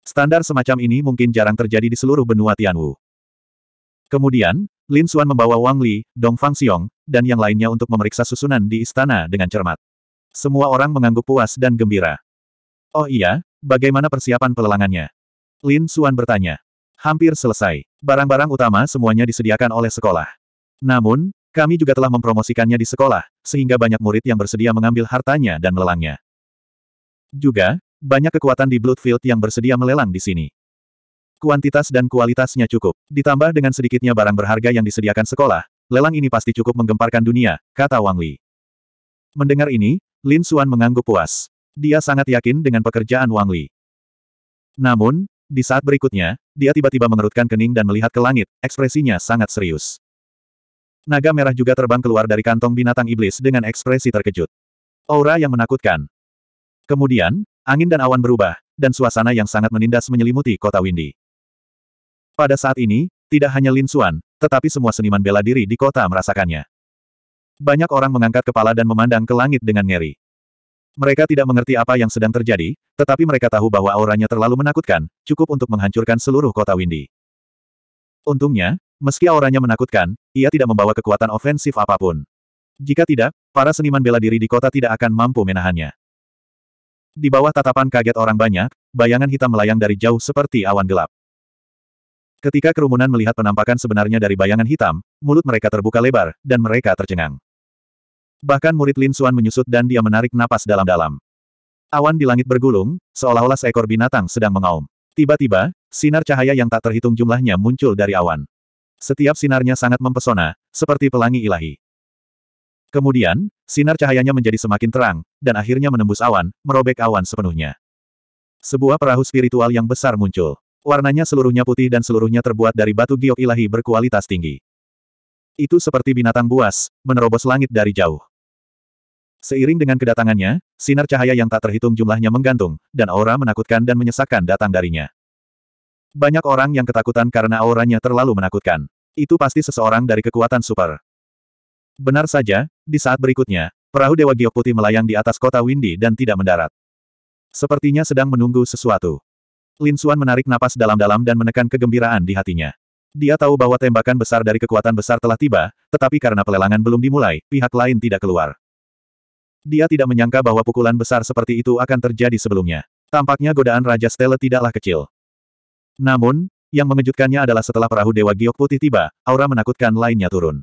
Standar semacam ini mungkin jarang terjadi di seluruh benua Tianwu. Kemudian, Lin Xuan membawa Wang Li, Dong Fang Xiong, dan yang lainnya untuk memeriksa susunan di istana dengan cermat. Semua orang mengangguk puas dan gembira. Oh iya, bagaimana persiapan pelelangannya? Lin Xuan bertanya. Hampir selesai. Barang-barang utama semuanya disediakan oleh sekolah. Namun, kami juga telah mempromosikannya di sekolah, sehingga banyak murid yang bersedia mengambil hartanya dan melelangnya. Juga, banyak kekuatan di Bloodfield yang bersedia melelang di sini. Kuantitas dan kualitasnya cukup, ditambah dengan sedikitnya barang berharga yang disediakan sekolah, lelang ini pasti cukup menggemparkan dunia, kata Wang Li. Mendengar ini, Lin Xuan mengangguk puas. Dia sangat yakin dengan pekerjaan Wang Li. Namun, di saat berikutnya, dia tiba-tiba mengerutkan kening dan melihat ke langit, ekspresinya sangat serius. Naga merah juga terbang keluar dari kantong binatang iblis dengan ekspresi terkejut. Aura yang menakutkan. Kemudian, angin dan awan berubah, dan suasana yang sangat menindas menyelimuti kota Windy. Pada saat ini, tidak hanya Lin Suan, tetapi semua seniman bela diri di kota merasakannya. Banyak orang mengangkat kepala dan memandang ke langit dengan ngeri. Mereka tidak mengerti apa yang sedang terjadi, tetapi mereka tahu bahwa auranya terlalu menakutkan, cukup untuk menghancurkan seluruh kota Windy. Untungnya, Meski auranya menakutkan, ia tidak membawa kekuatan ofensif apapun. Jika tidak, para seniman bela diri di kota tidak akan mampu menahannya. Di bawah tatapan kaget orang banyak, bayangan hitam melayang dari jauh seperti awan gelap. Ketika kerumunan melihat penampakan sebenarnya dari bayangan hitam, mulut mereka terbuka lebar, dan mereka tercengang. Bahkan murid Lin Xuan menyusut dan dia menarik napas dalam-dalam. Awan di langit bergulung, seolah-olah seekor binatang sedang mengaum. Tiba-tiba, sinar cahaya yang tak terhitung jumlahnya muncul dari awan. Setiap sinarnya sangat mempesona, seperti pelangi ilahi. Kemudian, sinar cahayanya menjadi semakin terang, dan akhirnya menembus awan, merobek awan sepenuhnya. Sebuah perahu spiritual yang besar muncul. Warnanya seluruhnya putih dan seluruhnya terbuat dari batu giok ilahi berkualitas tinggi. Itu seperti binatang buas, menerobos langit dari jauh. Seiring dengan kedatangannya, sinar cahaya yang tak terhitung jumlahnya menggantung, dan aura menakutkan dan menyesakkan datang darinya. Banyak orang yang ketakutan karena auranya terlalu menakutkan. Itu pasti seseorang dari kekuatan super. Benar saja, di saat berikutnya, perahu Dewa Giok Putih melayang di atas kota Windy dan tidak mendarat. Sepertinya sedang menunggu sesuatu. Lin Xuan menarik napas dalam-dalam dan menekan kegembiraan di hatinya. Dia tahu bahwa tembakan besar dari kekuatan besar telah tiba, tetapi karena pelelangan belum dimulai, pihak lain tidak keluar. Dia tidak menyangka bahwa pukulan besar seperti itu akan terjadi sebelumnya. Tampaknya godaan Raja Stella tidaklah kecil. Namun, yang mengejutkannya adalah setelah perahu Dewa Giok Putih tiba, aura menakutkan lainnya turun.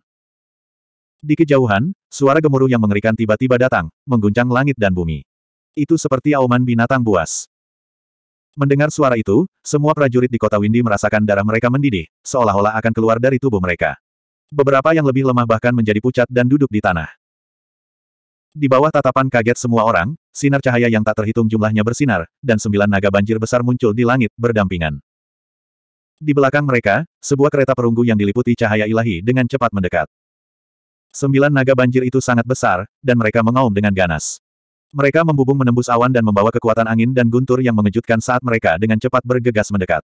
Di kejauhan, suara gemuruh yang mengerikan tiba-tiba datang, mengguncang langit dan bumi. Itu seperti auman binatang buas. Mendengar suara itu, semua prajurit di kota Windy merasakan darah mereka mendidih, seolah-olah akan keluar dari tubuh mereka. Beberapa yang lebih lemah bahkan menjadi pucat dan duduk di tanah. Di bawah tatapan kaget semua orang, sinar cahaya yang tak terhitung jumlahnya bersinar, dan sembilan naga banjir besar muncul di langit, berdampingan. Di belakang mereka, sebuah kereta perunggu yang diliputi cahaya ilahi dengan cepat mendekat. Sembilan naga banjir itu sangat besar, dan mereka mengaum dengan ganas. Mereka membubung menembus awan dan membawa kekuatan angin dan guntur yang mengejutkan saat mereka dengan cepat bergegas mendekat.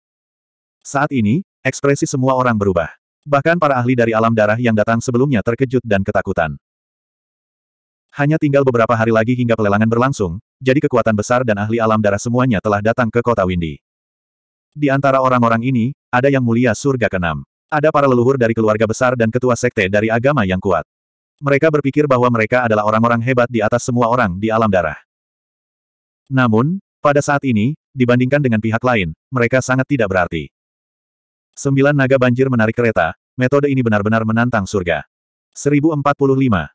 Saat ini, ekspresi semua orang berubah. Bahkan para ahli dari alam darah yang datang sebelumnya terkejut dan ketakutan. Hanya tinggal beberapa hari lagi hingga pelelangan berlangsung, jadi kekuatan besar dan ahli alam darah semuanya telah datang ke kota Windy. Di antara orang-orang ini, ada yang mulia surga keenam. Ada para leluhur dari keluarga besar dan ketua sekte dari agama yang kuat. Mereka berpikir bahwa mereka adalah orang-orang hebat di atas semua orang di alam darah. Namun, pada saat ini, dibandingkan dengan pihak lain, mereka sangat tidak berarti. Sembilan naga banjir menarik kereta, metode ini benar-benar menantang surga. 1045.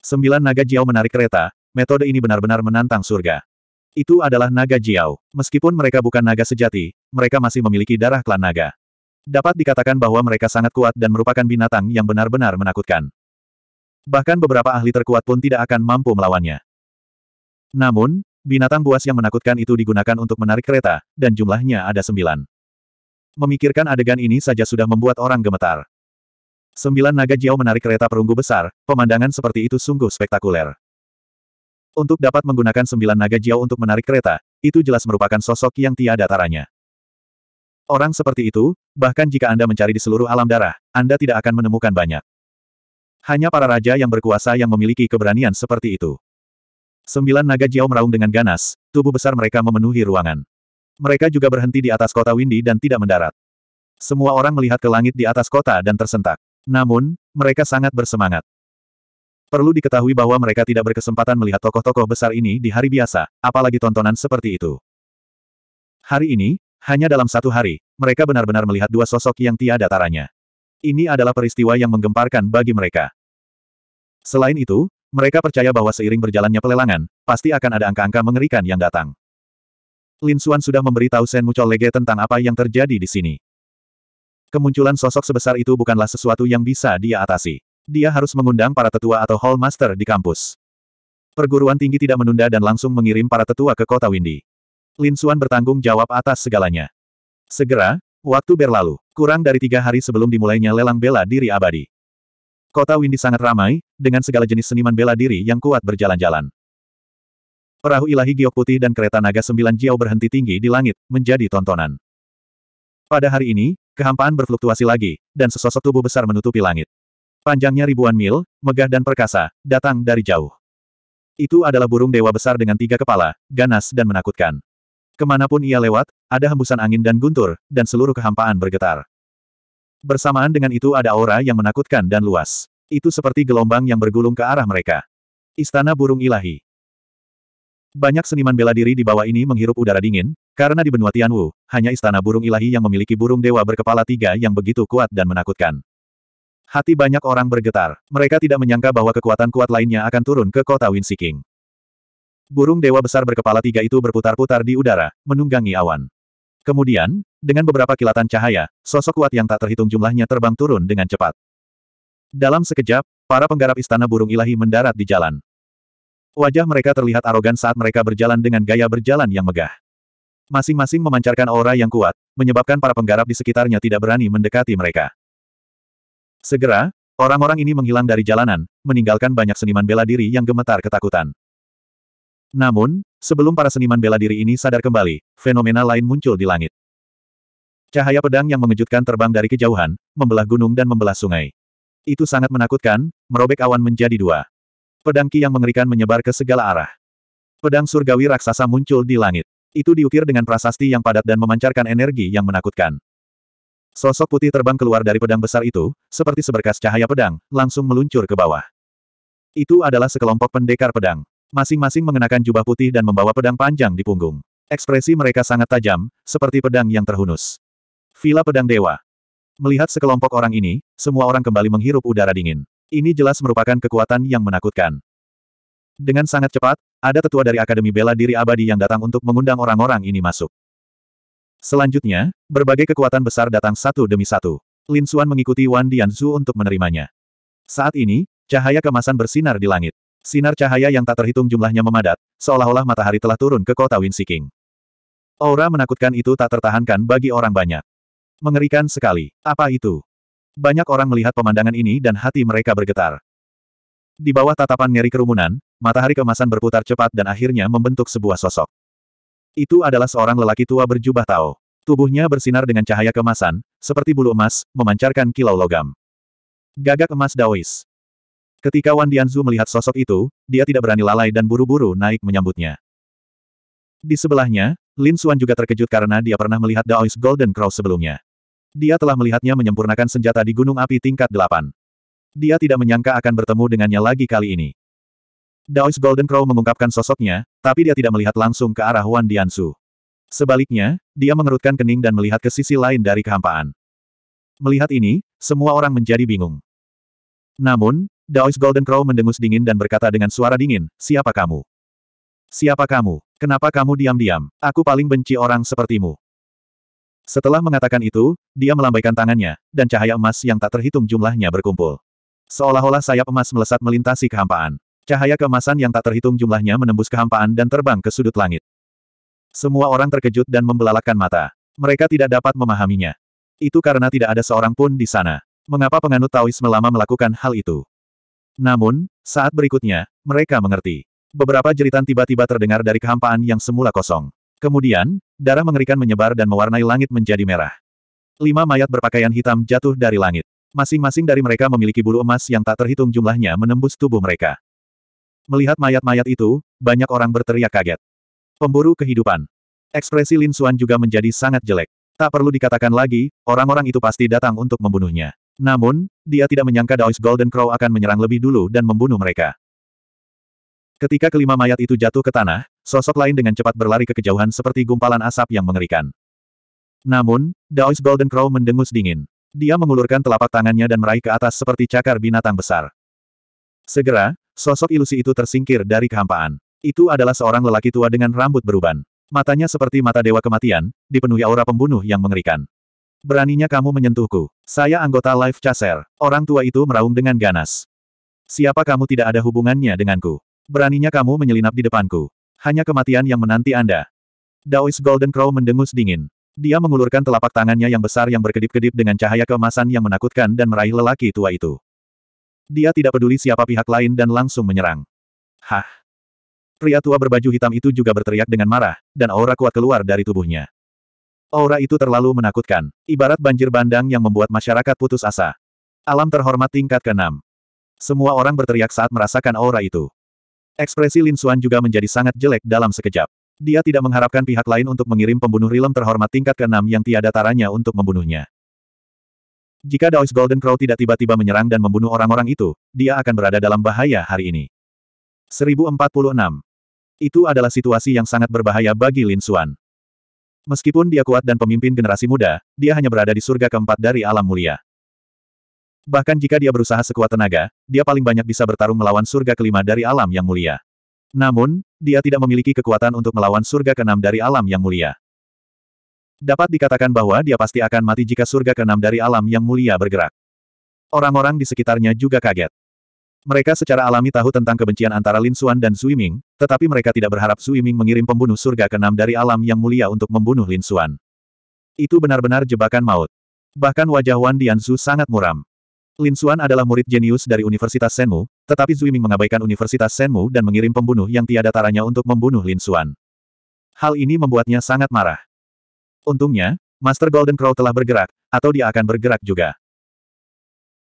Sembilan naga jiao menarik kereta, metode ini benar-benar menantang surga. Itu adalah naga Jiao. Meskipun mereka bukan naga sejati, mereka masih memiliki darah klan naga. Dapat dikatakan bahwa mereka sangat kuat dan merupakan binatang yang benar-benar menakutkan. Bahkan beberapa ahli terkuat pun tidak akan mampu melawannya. Namun, binatang buas yang menakutkan itu digunakan untuk menarik kereta, dan jumlahnya ada sembilan. Memikirkan adegan ini saja sudah membuat orang gemetar. Sembilan naga Jiao menarik kereta perunggu besar, pemandangan seperti itu sungguh spektakuler. Untuk dapat menggunakan sembilan naga Jiao untuk menarik kereta, itu jelas merupakan sosok yang tiada taranya. Orang seperti itu, bahkan jika Anda mencari di seluruh alam darah, Anda tidak akan menemukan banyak. Hanya para raja yang berkuasa yang memiliki keberanian seperti itu. Sembilan naga Jiao meraung dengan ganas, tubuh besar mereka memenuhi ruangan. Mereka juga berhenti di atas kota Windy dan tidak mendarat. Semua orang melihat ke langit di atas kota dan tersentak. Namun, mereka sangat bersemangat. Perlu diketahui bahwa mereka tidak berkesempatan melihat tokoh-tokoh besar ini di hari biasa, apalagi tontonan seperti itu. Hari ini, hanya dalam satu hari, mereka benar-benar melihat dua sosok yang tiada taranya. Ini adalah peristiwa yang menggemparkan bagi mereka. Selain itu, mereka percaya bahwa seiring berjalannya pelelangan, pasti akan ada angka-angka mengerikan yang datang. Lin Xuan sudah memberitahu Sen Mucol Lege tentang apa yang terjadi di sini. Kemunculan sosok sebesar itu bukanlah sesuatu yang bisa dia atasi. Dia harus mengundang para tetua atau hall master di kampus. Perguruan tinggi tidak menunda dan langsung mengirim para tetua ke kota Windy. Lin Xuan bertanggung jawab atas segalanya. Segera, waktu berlalu. Kurang dari tiga hari sebelum dimulainya lelang bela diri abadi. Kota Windy sangat ramai, dengan segala jenis seniman bela diri yang kuat berjalan-jalan. Perahu ilahi giok putih dan kereta naga sembilan jiao berhenti tinggi di langit, menjadi tontonan. Pada hari ini, kehampaan berfluktuasi lagi, dan sesosok tubuh besar menutupi langit. Panjangnya ribuan mil, megah dan perkasa, datang dari jauh. Itu adalah burung dewa besar dengan tiga kepala, ganas dan menakutkan. Kemanapun ia lewat, ada hembusan angin dan guntur, dan seluruh kehampaan bergetar. Bersamaan dengan itu ada aura yang menakutkan dan luas. Itu seperti gelombang yang bergulung ke arah mereka. Istana Burung Ilahi Banyak seniman bela diri di bawah ini menghirup udara dingin, karena di benua Tianwu, hanya istana burung ilahi yang memiliki burung dewa berkepala tiga yang begitu kuat dan menakutkan. Hati banyak orang bergetar. Mereka tidak menyangka bahwa kekuatan kuat lainnya akan turun ke kota Winsiking. Burung dewa besar berkepala tiga itu berputar-putar di udara, menunggangi awan. Kemudian, dengan beberapa kilatan cahaya, sosok kuat yang tak terhitung jumlahnya terbang turun dengan cepat. Dalam sekejap, para penggarap istana burung ilahi mendarat di jalan. Wajah mereka terlihat arogan saat mereka berjalan dengan gaya berjalan yang megah. Masing-masing memancarkan aura yang kuat, menyebabkan para penggarap di sekitarnya tidak berani mendekati mereka. Segera, orang-orang ini menghilang dari jalanan, meninggalkan banyak seniman bela diri yang gemetar ketakutan. Namun, sebelum para seniman bela diri ini sadar kembali, fenomena lain muncul di langit. Cahaya pedang yang mengejutkan terbang dari kejauhan, membelah gunung dan membelah sungai. Itu sangat menakutkan, merobek awan menjadi dua. Pedang Ki yang mengerikan menyebar ke segala arah. Pedang surgawi raksasa muncul di langit. Itu diukir dengan prasasti yang padat dan memancarkan energi yang menakutkan. Sosok putih terbang keluar dari pedang besar itu, seperti seberkas cahaya pedang, langsung meluncur ke bawah. Itu adalah sekelompok pendekar pedang. Masing-masing mengenakan jubah putih dan membawa pedang panjang di punggung. Ekspresi mereka sangat tajam, seperti pedang yang terhunus. Vila Pedang Dewa. Melihat sekelompok orang ini, semua orang kembali menghirup udara dingin. Ini jelas merupakan kekuatan yang menakutkan. Dengan sangat cepat, ada tetua dari Akademi Bela Diri Abadi yang datang untuk mengundang orang-orang ini masuk. Selanjutnya, berbagai kekuatan besar datang satu demi satu. Lin Xuan mengikuti Wan Dianzu untuk menerimanya. Saat ini, cahaya kemasan bersinar di langit. Sinar cahaya yang tak terhitung jumlahnya memadat, seolah-olah matahari telah turun ke kota Winsiking. Aura menakutkan itu tak tertahankan bagi orang banyak. Mengerikan sekali. Apa itu? Banyak orang melihat pemandangan ini dan hati mereka bergetar. Di bawah tatapan ngeri kerumunan, matahari kemasan berputar cepat dan akhirnya membentuk sebuah sosok. Itu adalah seorang lelaki tua berjubah Tao. Tubuhnya bersinar dengan cahaya kemasan, seperti bulu emas, memancarkan kilau logam. Gagak emas Daois. Ketika Wan Dianzu melihat sosok itu, dia tidak berani lalai dan buru-buru naik menyambutnya. Di sebelahnya, Lin Xuan juga terkejut karena dia pernah melihat Daois Golden Crow sebelumnya. Dia telah melihatnya menyempurnakan senjata di Gunung Api tingkat 8. Dia tidak menyangka akan bertemu dengannya lagi kali ini. Daois Golden Crow mengungkapkan sosoknya, tapi dia tidak melihat langsung ke arah Wan Diansu. Sebaliknya, dia mengerutkan kening dan melihat ke sisi lain dari kehampaan. Melihat ini, semua orang menjadi bingung. Namun, Daois Golden Crow mendengus dingin dan berkata dengan suara dingin, Siapa kamu? Siapa kamu? Kenapa kamu diam-diam? Aku paling benci orang sepertimu. Setelah mengatakan itu, dia melambaikan tangannya, dan cahaya emas yang tak terhitung jumlahnya berkumpul. Seolah-olah sayap emas melesat melintasi kehampaan. Cahaya kemasan yang tak terhitung jumlahnya menembus kehampaan dan terbang ke sudut langit. Semua orang terkejut dan membelalakkan mata. Mereka tidak dapat memahaminya. Itu karena tidak ada seorang pun di sana. Mengapa penganut taois lama melakukan hal itu? Namun, saat berikutnya, mereka mengerti. Beberapa jeritan tiba-tiba terdengar dari kehampaan yang semula kosong. Kemudian, darah mengerikan menyebar dan mewarnai langit menjadi merah. Lima mayat berpakaian hitam jatuh dari langit. Masing-masing dari mereka memiliki bulu emas yang tak terhitung jumlahnya menembus tubuh mereka. Melihat mayat-mayat itu, banyak orang berteriak kaget. Pemburu kehidupan. Ekspresi Lin Xuan juga menjadi sangat jelek. Tak perlu dikatakan lagi, orang-orang itu pasti datang untuk membunuhnya. Namun, dia tidak menyangka Daois Golden Crow akan menyerang lebih dulu dan membunuh mereka. Ketika kelima mayat itu jatuh ke tanah, sosok lain dengan cepat berlari ke kejauhan seperti gumpalan asap yang mengerikan. Namun, Daois Golden Crow mendengus dingin. Dia mengulurkan telapak tangannya dan meraih ke atas seperti cakar binatang besar. Segera, sosok ilusi itu tersingkir dari kehampaan. Itu adalah seorang lelaki tua dengan rambut beruban. Matanya seperti mata dewa kematian, dipenuhi aura pembunuh yang mengerikan. Beraninya kamu menyentuhku. Saya anggota Life Chaser. Orang tua itu meraung dengan ganas. Siapa kamu tidak ada hubungannya denganku? Beraninya kamu menyelinap di depanku. Hanya kematian yang menanti Anda. Daois Golden Crow mendengus dingin. Dia mengulurkan telapak tangannya yang besar yang berkedip-kedip dengan cahaya keemasan yang menakutkan dan meraih lelaki tua itu. Dia tidak peduli siapa pihak lain dan langsung menyerang. Hah? Pria tua berbaju hitam itu juga berteriak dengan marah, dan aura kuat keluar dari tubuhnya. Aura itu terlalu menakutkan, ibarat banjir bandang yang membuat masyarakat putus asa. Alam terhormat tingkat keenam. Semua orang berteriak saat merasakan aura itu. Ekspresi Lin Xuan juga menjadi sangat jelek dalam sekejap. Dia tidak mengharapkan pihak lain untuk mengirim pembunuh rilem terhormat tingkat keenam yang tiada taranya untuk membunuhnya. Jika Daois Golden Crow tidak tiba-tiba menyerang dan membunuh orang-orang itu, dia akan berada dalam bahaya hari ini. 1046. Itu adalah situasi yang sangat berbahaya bagi Lin Xuan. Meskipun dia kuat dan pemimpin generasi muda, dia hanya berada di surga keempat dari alam mulia. Bahkan jika dia berusaha sekuat tenaga, dia paling banyak bisa bertarung melawan surga kelima dari alam yang mulia. Namun, dia tidak memiliki kekuatan untuk melawan surga keenam dari alam yang mulia. Dapat dikatakan bahwa dia pasti akan mati jika surga keenam dari alam yang mulia bergerak. Orang-orang di sekitarnya juga kaget. Mereka secara alami tahu tentang kebencian antara Lin Xuan dan Sui Ming, tetapi mereka tidak berharap Sui Ming mengirim pembunuh surga keenam dari alam yang mulia untuk membunuh Lin Xuan. Itu benar-benar jebakan maut. Bahkan wajah Wan Dianzu sangat muram. Lin Xuan adalah murid jenius dari Universitas Senmu, tetapi Sui Ming mengabaikan Universitas Senmu dan mengirim pembunuh yang tiada taranya untuk membunuh Lin Xuan. Hal ini membuatnya sangat marah. Untungnya, Master Golden Crow telah bergerak, atau dia akan bergerak juga.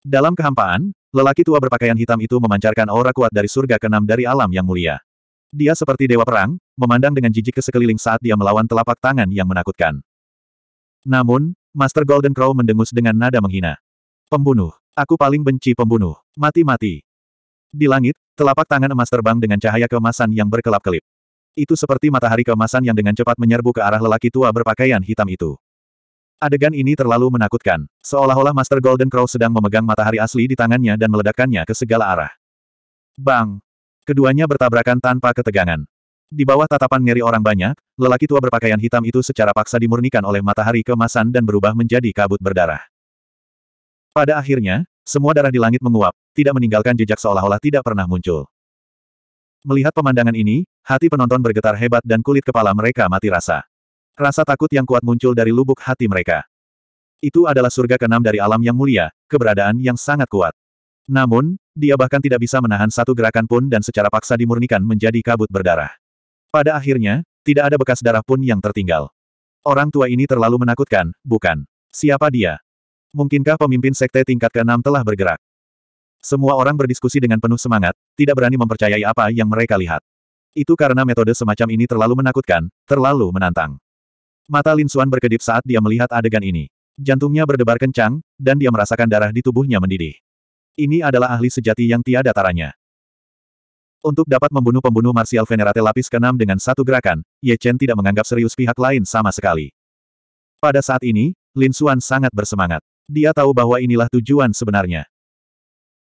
Dalam kehampaan, lelaki tua berpakaian hitam itu memancarkan aura kuat dari surga keenam dari alam yang mulia. Dia seperti dewa perang, memandang dengan jijik ke sekeliling saat dia melawan telapak tangan yang menakutkan. Namun, Master Golden Crow mendengus dengan nada menghina. Pembunuh. Aku paling benci pembunuh. Mati-mati. Di langit, telapak tangan emas terbang dengan cahaya kemasan yang berkelap-kelip. Itu seperti matahari keemasan yang dengan cepat menyerbu ke arah lelaki tua berpakaian hitam itu. Adegan ini terlalu menakutkan, seolah-olah Master Golden Crow sedang memegang matahari asli di tangannya dan meledakkannya ke segala arah. Bang! Keduanya bertabrakan tanpa ketegangan. Di bawah tatapan ngeri orang banyak, lelaki tua berpakaian hitam itu secara paksa dimurnikan oleh matahari kemasan dan berubah menjadi kabut berdarah. Pada akhirnya, semua darah di langit menguap, tidak meninggalkan jejak seolah-olah tidak pernah muncul. Melihat pemandangan ini, hati penonton bergetar hebat dan kulit kepala mereka mati rasa. Rasa takut yang kuat muncul dari lubuk hati mereka. Itu adalah surga keenam dari alam yang mulia, keberadaan yang sangat kuat. Namun, dia bahkan tidak bisa menahan satu gerakan pun dan secara paksa dimurnikan menjadi kabut berdarah. Pada akhirnya, tidak ada bekas darah pun yang tertinggal. Orang tua ini terlalu menakutkan, bukan? Siapa dia? Mungkinkah pemimpin sekte tingkat keenam telah bergerak? Semua orang berdiskusi dengan penuh semangat, tidak berani mempercayai apa yang mereka lihat. Itu karena metode semacam ini terlalu menakutkan, terlalu menantang. Mata Lin Suan berkedip saat dia melihat adegan ini. Jantungnya berdebar kencang, dan dia merasakan darah di tubuhnya mendidih. Ini adalah ahli sejati yang tiada taranya. Untuk dapat membunuh pembunuh martial venerate lapis ke-6 dengan satu gerakan, Ye Chen tidak menganggap serius pihak lain sama sekali. Pada saat ini, Lin Suan sangat bersemangat. Dia tahu bahwa inilah tujuan sebenarnya.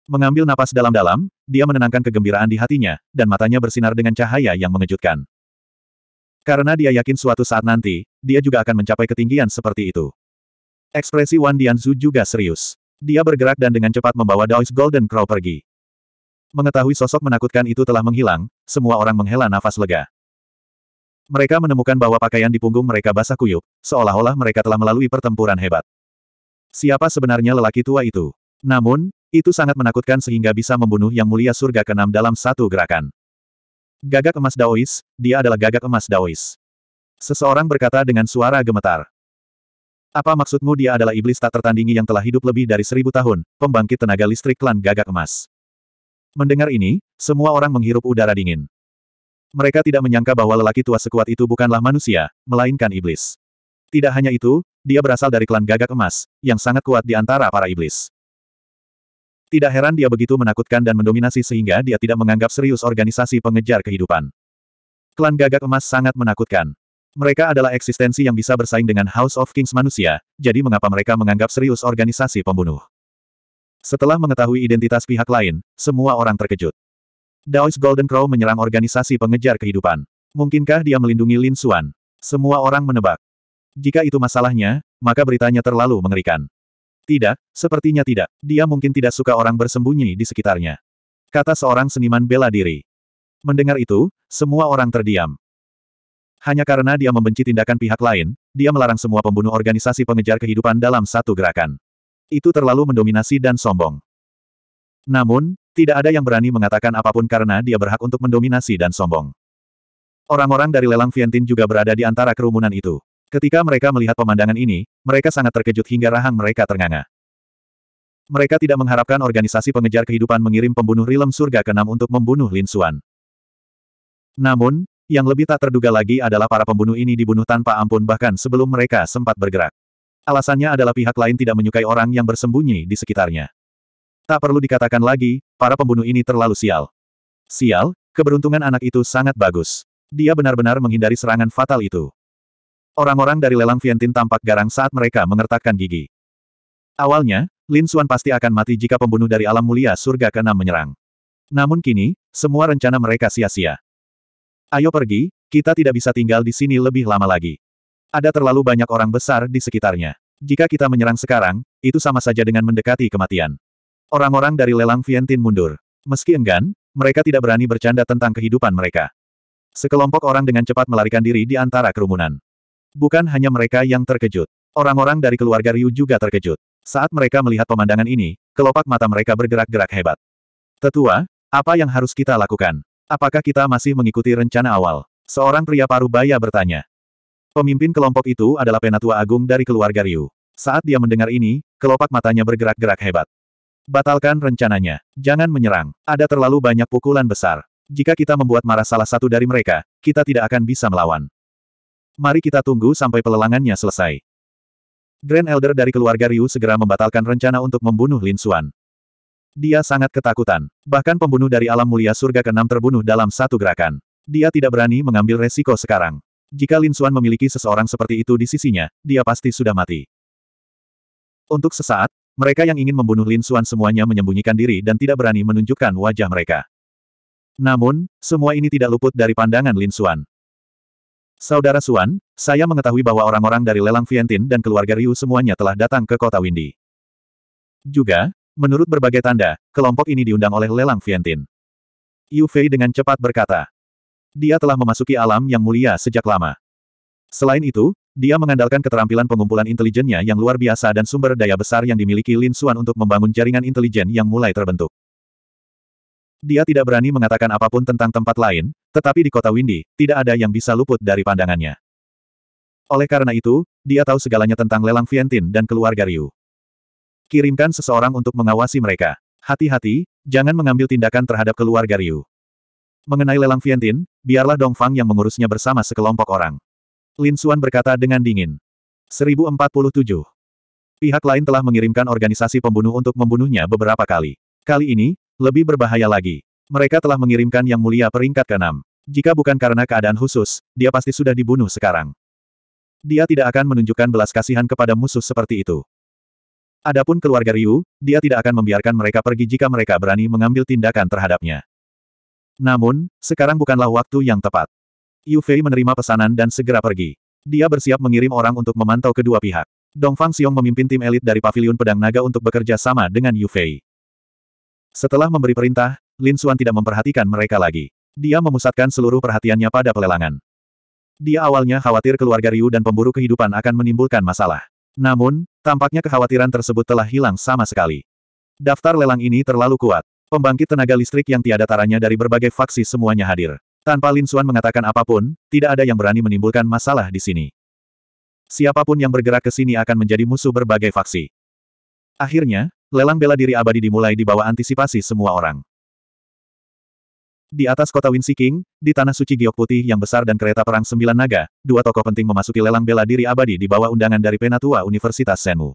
Mengambil napas dalam-dalam, dia menenangkan kegembiraan di hatinya, dan matanya bersinar dengan cahaya yang mengejutkan. Karena dia yakin suatu saat nanti, dia juga akan mencapai ketinggian seperti itu. Ekspresi Wan Dianzu juga serius. Dia bergerak dan dengan cepat membawa Daois Golden Crow pergi. Mengetahui sosok menakutkan itu telah menghilang, semua orang menghela nafas lega. Mereka menemukan bahwa pakaian di punggung mereka basah kuyup, seolah-olah mereka telah melalui pertempuran hebat. Siapa sebenarnya lelaki tua itu? Namun, itu sangat menakutkan sehingga bisa membunuh Yang Mulia Surga Kenam dalam satu gerakan. Gagak emas Daois, dia adalah gagak emas Daois. Seseorang berkata dengan suara gemetar. Apa maksudmu dia adalah iblis tak tertandingi yang telah hidup lebih dari seribu tahun, pembangkit tenaga listrik klan gagak emas. Mendengar ini, semua orang menghirup udara dingin. Mereka tidak menyangka bahwa lelaki tua sekuat itu bukanlah manusia, melainkan iblis. Tidak hanya itu, dia berasal dari klan gagak emas, yang sangat kuat di antara para iblis. Tidak heran dia begitu menakutkan dan mendominasi sehingga dia tidak menganggap serius organisasi pengejar kehidupan. Klan gagak emas sangat menakutkan. Mereka adalah eksistensi yang bisa bersaing dengan House of Kings manusia, jadi mengapa mereka menganggap serius organisasi pembunuh? Setelah mengetahui identitas pihak lain, semua orang terkejut. Daois Golden Crow menyerang organisasi pengejar kehidupan. Mungkinkah dia melindungi Lin Xuan? Semua orang menebak. Jika itu masalahnya, maka beritanya terlalu mengerikan. Tidak, sepertinya tidak. Dia mungkin tidak suka orang bersembunyi di sekitarnya. Kata seorang seniman bela diri. Mendengar itu, semua orang terdiam. Hanya karena dia membenci tindakan pihak lain, dia melarang semua pembunuh organisasi pengejar kehidupan dalam satu gerakan. Itu terlalu mendominasi dan sombong. Namun, tidak ada yang berani mengatakan apapun karena dia berhak untuk mendominasi dan sombong. Orang-orang dari lelang Vientin juga berada di antara kerumunan itu. Ketika mereka melihat pemandangan ini, mereka sangat terkejut hingga rahang mereka ternganga. Mereka tidak mengharapkan organisasi pengejar kehidupan mengirim pembunuh rilem surga ke untuk membunuh Lin Suan. Namun, yang lebih tak terduga lagi adalah para pembunuh ini dibunuh tanpa ampun bahkan sebelum mereka sempat bergerak. Alasannya adalah pihak lain tidak menyukai orang yang bersembunyi di sekitarnya. Tak perlu dikatakan lagi, para pembunuh ini terlalu sial. Sial, keberuntungan anak itu sangat bagus. Dia benar-benar menghindari serangan fatal itu. Orang-orang dari lelang Vientin tampak garang saat mereka mengertakkan gigi. Awalnya, Lin Xuan pasti akan mati jika pembunuh dari alam mulia surga ke-6 menyerang. Namun kini, semua rencana mereka sia-sia. Ayo pergi, kita tidak bisa tinggal di sini lebih lama lagi. Ada terlalu banyak orang besar di sekitarnya. Jika kita menyerang sekarang, itu sama saja dengan mendekati kematian. Orang-orang dari lelang Vientin mundur. Meski enggan, mereka tidak berani bercanda tentang kehidupan mereka. Sekelompok orang dengan cepat melarikan diri di antara kerumunan. Bukan hanya mereka yang terkejut. Orang-orang dari keluarga Ryu juga terkejut. Saat mereka melihat pemandangan ini, kelopak mata mereka bergerak-gerak hebat. Tetua, apa yang harus kita lakukan? Apakah kita masih mengikuti rencana awal? Seorang pria paruh baya bertanya. Pemimpin kelompok itu adalah penatua agung dari keluarga Ryu. Saat dia mendengar ini, kelopak matanya bergerak-gerak hebat. Batalkan rencananya. Jangan menyerang. Ada terlalu banyak pukulan besar. Jika kita membuat marah salah satu dari mereka, kita tidak akan bisa melawan. Mari kita tunggu sampai pelelangannya selesai. Grand Elder dari keluarga Ryu segera membatalkan rencana untuk membunuh Lin Xuan. Dia sangat ketakutan. Bahkan pembunuh dari alam mulia surga keenam terbunuh dalam satu gerakan. Dia tidak berani mengambil resiko sekarang. Jika Lin Xuan memiliki seseorang seperti itu di sisinya, dia pasti sudah mati. Untuk sesaat, mereka yang ingin membunuh Lin Xuan semuanya menyembunyikan diri dan tidak berani menunjukkan wajah mereka. Namun, semua ini tidak luput dari pandangan Lin Xuan. Saudara Suan, saya mengetahui bahwa orang-orang dari lelang Vientin dan keluarga Ryu semuanya telah datang ke kota Windy. Juga, menurut berbagai tanda, kelompok ini diundang oleh lelang Vientin. Yu Fei dengan cepat berkata. Dia telah memasuki alam yang mulia sejak lama. Selain itu, dia mengandalkan keterampilan pengumpulan intelijennya yang luar biasa dan sumber daya besar yang dimiliki Lin Suan untuk membangun jaringan intelijen yang mulai terbentuk. Dia tidak berani mengatakan apapun tentang tempat lain, tetapi di kota Windy, tidak ada yang bisa luput dari pandangannya. Oleh karena itu, dia tahu segalanya tentang lelang Vientin dan keluarga Ryu. Kirimkan seseorang untuk mengawasi mereka. Hati-hati, jangan mengambil tindakan terhadap keluarga Ryu. Mengenai lelang Vientin, biarlah Dong Fang yang mengurusnya bersama sekelompok orang. Lin Xuan berkata dengan dingin. 1047. Pihak lain telah mengirimkan organisasi pembunuh untuk membunuhnya beberapa kali. Kali ini, lebih berbahaya lagi. Mereka telah mengirimkan Yang Mulia peringkat ke-6. Jika bukan karena keadaan khusus, dia pasti sudah dibunuh sekarang. Dia tidak akan menunjukkan belas kasihan kepada musuh seperti itu. Adapun keluarga Ryu, dia tidak akan membiarkan mereka pergi jika mereka berani mengambil tindakan terhadapnya. Namun, sekarang bukanlah waktu yang tepat. Yu Fei menerima pesanan dan segera pergi. Dia bersiap mengirim orang untuk memantau kedua pihak. Dongfang Xiong memimpin tim elit dari Paviliun Pedang Naga untuk bekerja sama dengan Yu Fei. Setelah memberi perintah, Lin Suan tidak memperhatikan mereka lagi. Dia memusatkan seluruh perhatiannya pada pelelangan. Dia awalnya khawatir keluarga Ryu dan pemburu kehidupan akan menimbulkan masalah. Namun, tampaknya kekhawatiran tersebut telah hilang sama sekali. Daftar lelang ini terlalu kuat. Pembangkit tenaga listrik yang tiada taranya dari berbagai faksi semuanya hadir. Tanpa Lin Suan mengatakan apapun, tidak ada yang berani menimbulkan masalah di sini. Siapapun yang bergerak ke sini akan menjadi musuh berbagai faksi. Akhirnya, lelang bela diri abadi dimulai di bawah antisipasi semua orang. Di atas kota Winsi King, di tanah suci giok putih yang besar dan kereta perang sembilan naga, dua tokoh penting memasuki lelang bela diri abadi di bawah undangan dari Penatua Universitas Senmu.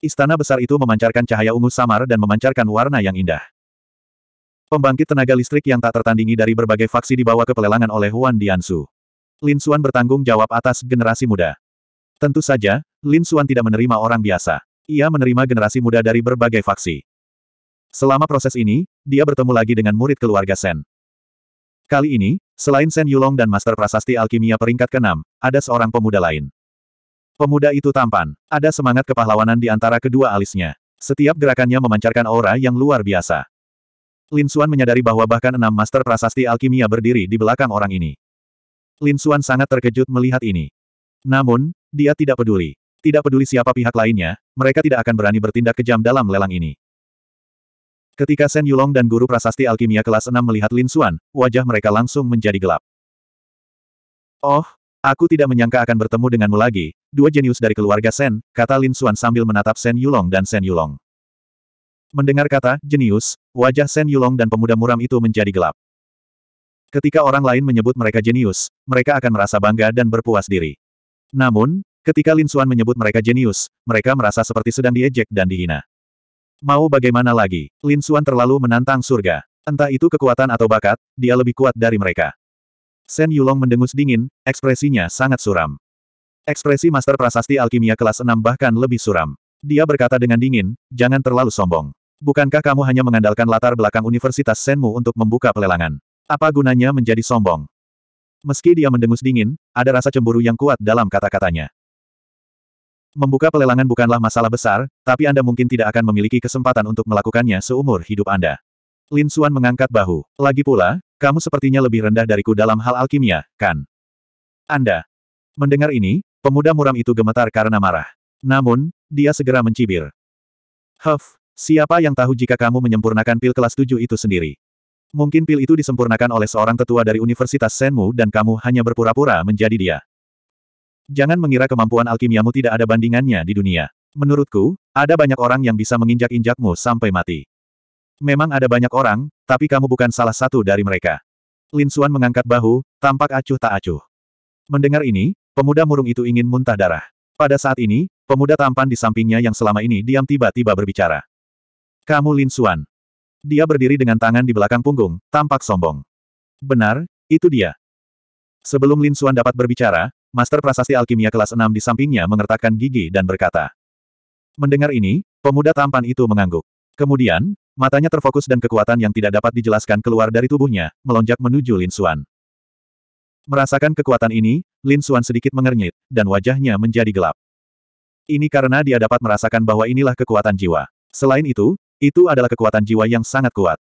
Istana besar itu memancarkan cahaya ungu samar dan memancarkan warna yang indah. Pembangkit tenaga listrik yang tak tertandingi dari berbagai faksi dibawa ke pelelangan oleh Huan Diansu. Lin Xuan bertanggung jawab atas generasi muda. Tentu saja, Lin Xuan tidak menerima orang biasa. Ia menerima generasi muda dari berbagai faksi. Selama proses ini, dia bertemu lagi dengan murid keluarga Sen. Kali ini, selain Sen Yulong dan Master Prasasti Alkimia peringkat ke-6, ada seorang pemuda lain. Pemuda itu tampan. Ada semangat kepahlawanan di antara kedua alisnya. Setiap gerakannya memancarkan aura yang luar biasa. Lin Xuan menyadari bahwa bahkan enam Master Prasasti Alkimia berdiri di belakang orang ini. Lin Xuan sangat terkejut melihat ini. Namun, dia tidak peduli. Tidak peduli siapa pihak lainnya, mereka tidak akan berani bertindak kejam dalam lelang ini. Ketika Shen Yulong dan guru prasasti alkimia kelas 6 melihat Lin Xuan, wajah mereka langsung menjadi gelap. Oh, aku tidak menyangka akan bertemu denganmu lagi, dua jenius dari keluarga Shen, kata Lin Xuan sambil menatap Shen Yulong dan Shen Yulong. Mendengar kata, jenius, wajah Shen Yulong dan pemuda muram itu menjadi gelap. Ketika orang lain menyebut mereka jenius, mereka akan merasa bangga dan berpuas diri. Namun, Ketika Lin Xuan menyebut mereka jenius, mereka merasa seperti sedang diejek dan dihina. Mau bagaimana lagi, Lin Suan terlalu menantang surga. Entah itu kekuatan atau bakat, dia lebih kuat dari mereka. Shen Yulong mendengus dingin, ekspresinya sangat suram. Ekspresi Master Prasasti Alkimia kelas 6 bahkan lebih suram. Dia berkata dengan dingin, jangan terlalu sombong. Bukankah kamu hanya mengandalkan latar belakang Universitas Senmu untuk membuka pelelangan? Apa gunanya menjadi sombong? Meski dia mendengus dingin, ada rasa cemburu yang kuat dalam kata-katanya. Membuka pelelangan bukanlah masalah besar, tapi Anda mungkin tidak akan memiliki kesempatan untuk melakukannya seumur hidup Anda. Lin Suan mengangkat bahu. Lagi pula, kamu sepertinya lebih rendah dariku dalam hal alkimia, kan? Anda. Mendengar ini, pemuda muram itu gemetar karena marah. Namun, dia segera mencibir. Huff, siapa yang tahu jika kamu menyempurnakan pil kelas 7 itu sendiri? Mungkin pil itu disempurnakan oleh seorang tetua dari Universitas Senmu dan kamu hanya berpura-pura menjadi dia. Jangan mengira kemampuan alkimiamu tidak ada bandingannya di dunia. Menurutku, ada banyak orang yang bisa menginjak-injakmu sampai mati. Memang ada banyak orang, tapi kamu bukan salah satu dari mereka. Lin Suan mengangkat bahu, tampak acuh tak acuh. Mendengar ini, pemuda murung itu ingin muntah darah. Pada saat ini, pemuda tampan di sampingnya yang selama ini diam tiba-tiba berbicara. Kamu Lin Suan. Dia berdiri dengan tangan di belakang punggung, tampak sombong. Benar, itu dia. Sebelum Lin Suan dapat berbicara, Master Prasasti Alkimia kelas 6 di sampingnya mengertakkan gigi dan berkata. Mendengar ini, pemuda tampan itu mengangguk. Kemudian, matanya terfokus dan kekuatan yang tidak dapat dijelaskan keluar dari tubuhnya, melonjak menuju Lin Suan. Merasakan kekuatan ini, Lin Suan sedikit mengernyit, dan wajahnya menjadi gelap. Ini karena dia dapat merasakan bahwa inilah kekuatan jiwa. Selain itu, itu adalah kekuatan jiwa yang sangat kuat.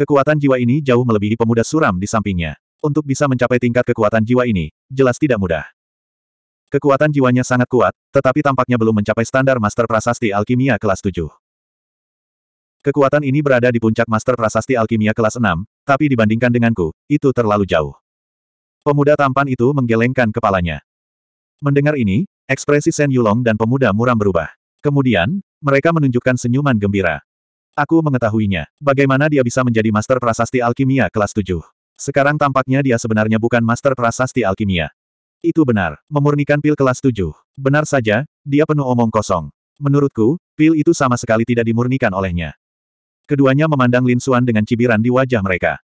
Kekuatan jiwa ini jauh melebihi pemuda suram di sampingnya. Untuk bisa mencapai tingkat kekuatan jiwa ini, jelas tidak mudah. Kekuatan jiwanya sangat kuat, tetapi tampaknya belum mencapai standar Master Prasasti Alkimia kelas 7. Kekuatan ini berada di puncak Master Prasasti Alkimia kelas 6, tapi dibandingkan denganku, itu terlalu jauh. Pemuda tampan itu menggelengkan kepalanya. Mendengar ini, ekspresi Shen Yulong dan pemuda muram berubah. Kemudian, mereka menunjukkan senyuman gembira. Aku mengetahuinya. Bagaimana dia bisa menjadi master prasasti alkimia kelas 7? Sekarang tampaknya dia sebenarnya bukan master prasasti alkimia. Itu benar, memurnikan pil kelas 7. Benar saja, dia penuh omong kosong. Menurutku, pil itu sama sekali tidak dimurnikan olehnya. Keduanya memandang Lin Xuan dengan cibiran di wajah mereka.